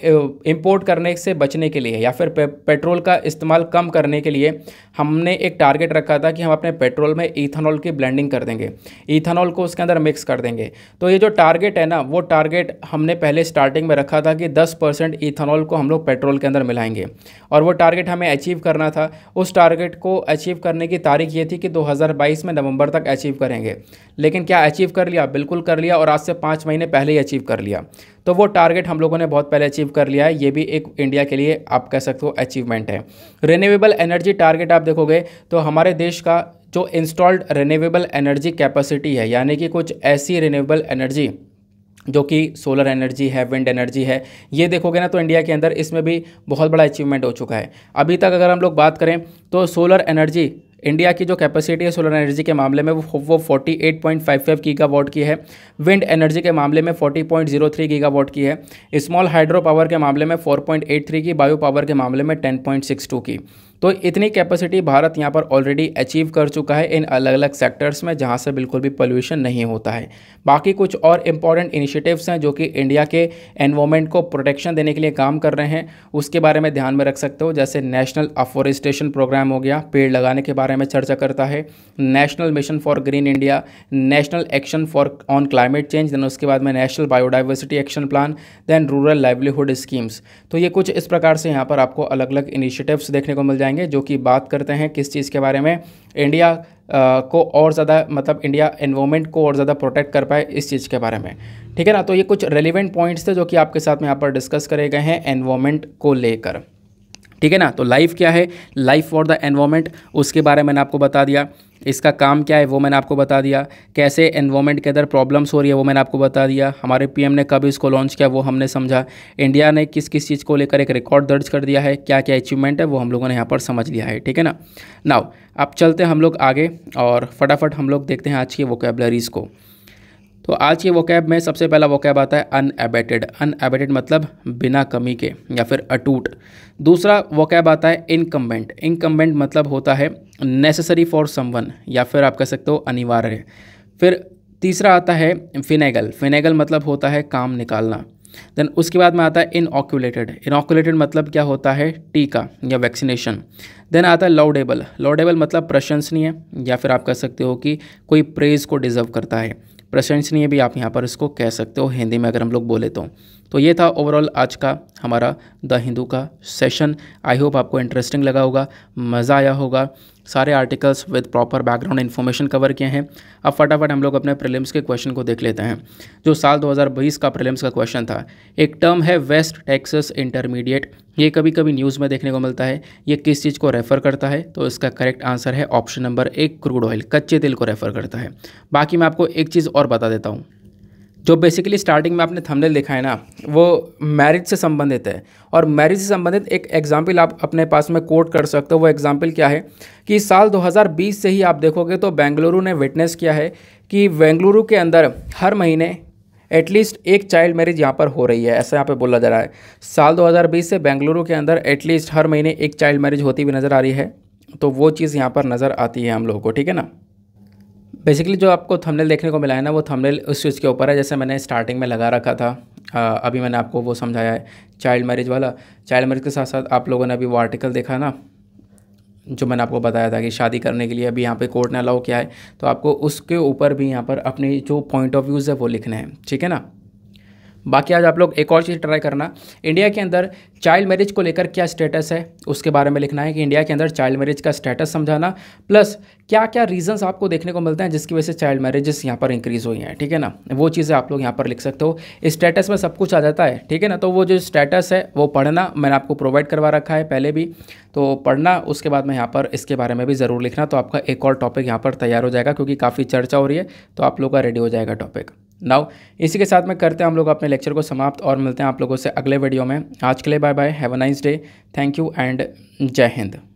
इम्पोर्ट करने से बचने के लिए या फिर पे, पेट्रोल का इस्तेमाल कम करने के लिए हमने एक टारगेट रखा था कि हम अपने पेट्रोल में ईथनॉल की ब्लेंडिंग कर देंगे ईथनॉल को उसके अंदर मिक्स कर देंगे तो ये जो टारगेट है ना वो टारगेट हमने पहले स्टार्टिंग में रखा था कि दस ईथनॉल को हम लोग पेट्रोल के अंदर मिलाएंगे और वो टारगेट हमें अचीव करना था उस टारगेट को अचीव करने की तारीख ये थी कि 2022 में नवंबर तक अचीव करेंगे लेकिन क्या अचीव कर लिया बिल्कुल कर लिया और आज से पाँच महीने पहले ही अचीव कर लिया तो वो टारगेट हम लोगों ने बहुत पहले अचीव कर लिया है ये भी एक इंडिया के लिए आप कह सकते हो अचीवमेंट है रिन्यूएबल एनर्जी टारगेट आप देखोगे तो हमारे देश का जो इंस्टॉल्ड रिन्यूएबल एनर्जी कैपेसिटी है यानी कि कुछ ऐसी रिन्यूएबल एनर्जी जो कि सोलर एनर्जी है विंड एनर्जी है ये देखोगे ना तो इंडिया के अंदर इसमें भी बहुत बड़ा अचीवमेंट हो चुका है अभी तक अगर हम लोग बात करें तो सोलर एनर्जी इंडिया की जो कैपेसिटी है सोलर एनर्जी के मामले में वो वो 48.55 गीगावाट वॉट की है विंड एनर्जी के मामले में 40.03 गीगावाट वॉट की है स्मॉल हाइड्रो पावर के मामले में 4.83 की बायो पावर के मामले में 10.62 की तो इतनी कैपेसिटी भारत यहाँ पर ऑलरेडी अचीव कर चुका है इन अलग अलग सेक्टर्स में जहाँ से बिल्कुल भी पोल्यूशन नहीं होता है बाकी कुछ और इम्पॉर्टेंट इनिशिएटिव्स हैं जो कि इंडिया के एनवायरमेंट को प्रोटेक्शन देने के लिए काम कर रहे हैं उसके बारे में ध्यान में रख सकते हो जैसे नेशनल अफोरेस्टेशन प्रोग्राम हो गया पेड़ लगाने के बारे में चर्चा करता है national mission for green India national action for on climate change then उसके बाद में national biodiversity action plan then rural livelihood schemes तो ये कुछ इस प्रकार से यहाँ पर आपको अलग अलग इनिशिएटिव्स देखने को मिल जाए जाएंगे जो कि बात करते हैं किस चीज़ के बारे में इंडिया आ, को और ज़्यादा मतलब इंडिया एनवायरमेंट को और ज़्यादा प्रोटेक्ट कर पाए इस चीज़ के बारे में ठीक है ना तो ये कुछ रेलिवेंट पॉइंट्स थे जो कि आपके साथ में यहाँ पर डिस्कस करे गए हैं एनवायरमेंट को लेकर ठीक है ना तो लाइफ क्या है लाइफ फॉर द एनवायरमेंट उसके बारे में मैंने आपको बता दिया इसका काम क्या है वो मैंने आपको बता दिया कैसे एनवायरमेंट के अंदर प्रॉब्लम्स हो रही है वो मैंने आपको बता दिया हमारे पीएम ने कब इसको लॉन्च किया वो हमने समझा इंडिया ने किस किस चीज़ को लेकर एक रिकॉर्ड दर्ज कर दिया है क्या क्या अचीवमेंट है वो हम लोगों ने यहाँ पर समझ लिया है ठीक है ना नाव अब चलते हम लोग आगे और फटाफट हम लोग देखते हैं आज की वोकेबलरीज़ को तो आज के वोकैब में सबसे पहला वोकैब आता है अनएबेटेड अनएबेटेड मतलब बिना कमी के या फिर अटूट दूसरा वोकैब आता है इनकम्बेंट इनकम्बेंट मतलब होता है नेसेसरी फॉर समवन या फिर आप कह सकते हो अनिवार्य फिर तीसरा आता है फिनेगल फिनेगल मतलब होता है काम निकालना देन उसके बाद में आता है इनऑक्यूलेटेड इनऑक्यूलेटेड मतलब क्या होता है टीका या वैक्सीनेशन देन आता है लाउडेबल लाउडेबल मतलब प्रशंसनीय या फिर आप कह सकते हो कि कोई प्रेज़ को डिज़र्व करता है प्रशंसनीय भी आप यहाँ पर इसको कह सकते हो हिंदी में अगर हम लोग बोले तो तो ये था ओवरऑल आज का हमारा द हिंदू का सेशन आई होप आपको इंटरेस्टिंग लगा होगा मज़ा आया होगा सारे articles with proper background information cover किए हैं अब फटाफट हम लोग अपने प्रीलिम्स के क्वेश्चन को देख लेते हैं जो साल 2020 का प्रीलिम्स का क्वेश्चन था एक टर्म है वेस्ट टेक्सस इंटरमीडिएट ये कभी कभी न्यूज़ में देखने को मिलता है ये किस चीज़ को रेफ़र करता है तो इसका करेक्ट आंसर है ऑप्शन नंबर एक क्रूड ऑयल कच्चे तेल को रेफ़र करता है बाकी मैं आपको एक चीज़ और बता देता हूँ जो बेसिकली स्टार्टिंग में आपने थंबनेल देखा है ना वो मैरिज से संबंधित है और मैरिज से संबंधित एक एग्जाम्पल आप अपने पास में कोट कर सकते हो वो एग्जाम्पल क्या है कि साल 2020 से ही आप देखोगे तो बेंगलुरु ने विटनेस किया है कि बेंगलुरु के अंदर हर महीने एटलीस्ट एक चाइल्ड मैरिज यहाँ पर हो रही है ऐसा यहाँ पे बोला जा रहा है साल 2020 से बेंगलुरु के अंदर एटलीस्ट हर महीने एक चाइल्ड मैरिज होती हुई नज़र आ रही है तो वो चीज़ यहाँ पर नज़र आती है हम लोगों को ठीक है ना बेसिकली जो आपको थंबनेल देखने को मिला है ना वो थंबनेल उस चीज़ के ऊपर है जैसे मैंने स्टार्टिंग में लगा रखा था आ, अभी मैंने आपको वो समझाया है चाइल्ड मैरिज वाला चाइल्ड मैरिज के साथ साथ आप लोगों ने अभी वो आर्टिकल देखा ना जो मैंने आपको बताया था कि शादी करने के लिए अभी यहाँ पे कोर्ट ने अलाउ किया है तो आपको उसके ऊपर भी यहाँ पर अपने जो पॉइंट ऑफ व्यूज़ है वो लिखना है ठीक है ना बाकी आज आप लोग एक और चीज़ ट्राई करना इंडिया के अंदर चाइल्ड मैरिज को लेकर क्या स्टेटस है उसके बारे में लिखना है कि इंडिया के अंदर चाइल्ड मैरिज का स्टेटस समझाना प्लस क्या क्या रीजंस आपको देखने को मिलते हैं जिसकी वजह से चाइल्ड मैरिजेस यहाँ पर इंक्रीज़ हुई हैं ठीक है ना वो चीज़ें आप लोग यहाँ पर लिख सकते हो स्टेटस में सब कुछ आ जाता है ठीक है ना तो वो जो स्टेटस है वो पढ़ना मैंने आपको प्रोवाइड करवा रखा है पहले भी तो पढ़ना उसके बाद में यहाँ पर इसके बारे में भी ज़रूर लिखना तो आपका एक और टॉपिक यहाँ पर तैयार हो जाएगा क्योंकि काफ़ी चर्चा हो रही है तो आप लोग का रेडी हो जाएगा टॉपिक नाउ इसी के साथ में करते हैं हम लोग अपने लेक्चर को समाप्त और मिलते हैं आप लोगों से अगले वीडियो में आज के लिए bye bye have a nice day thank you and जय हिंद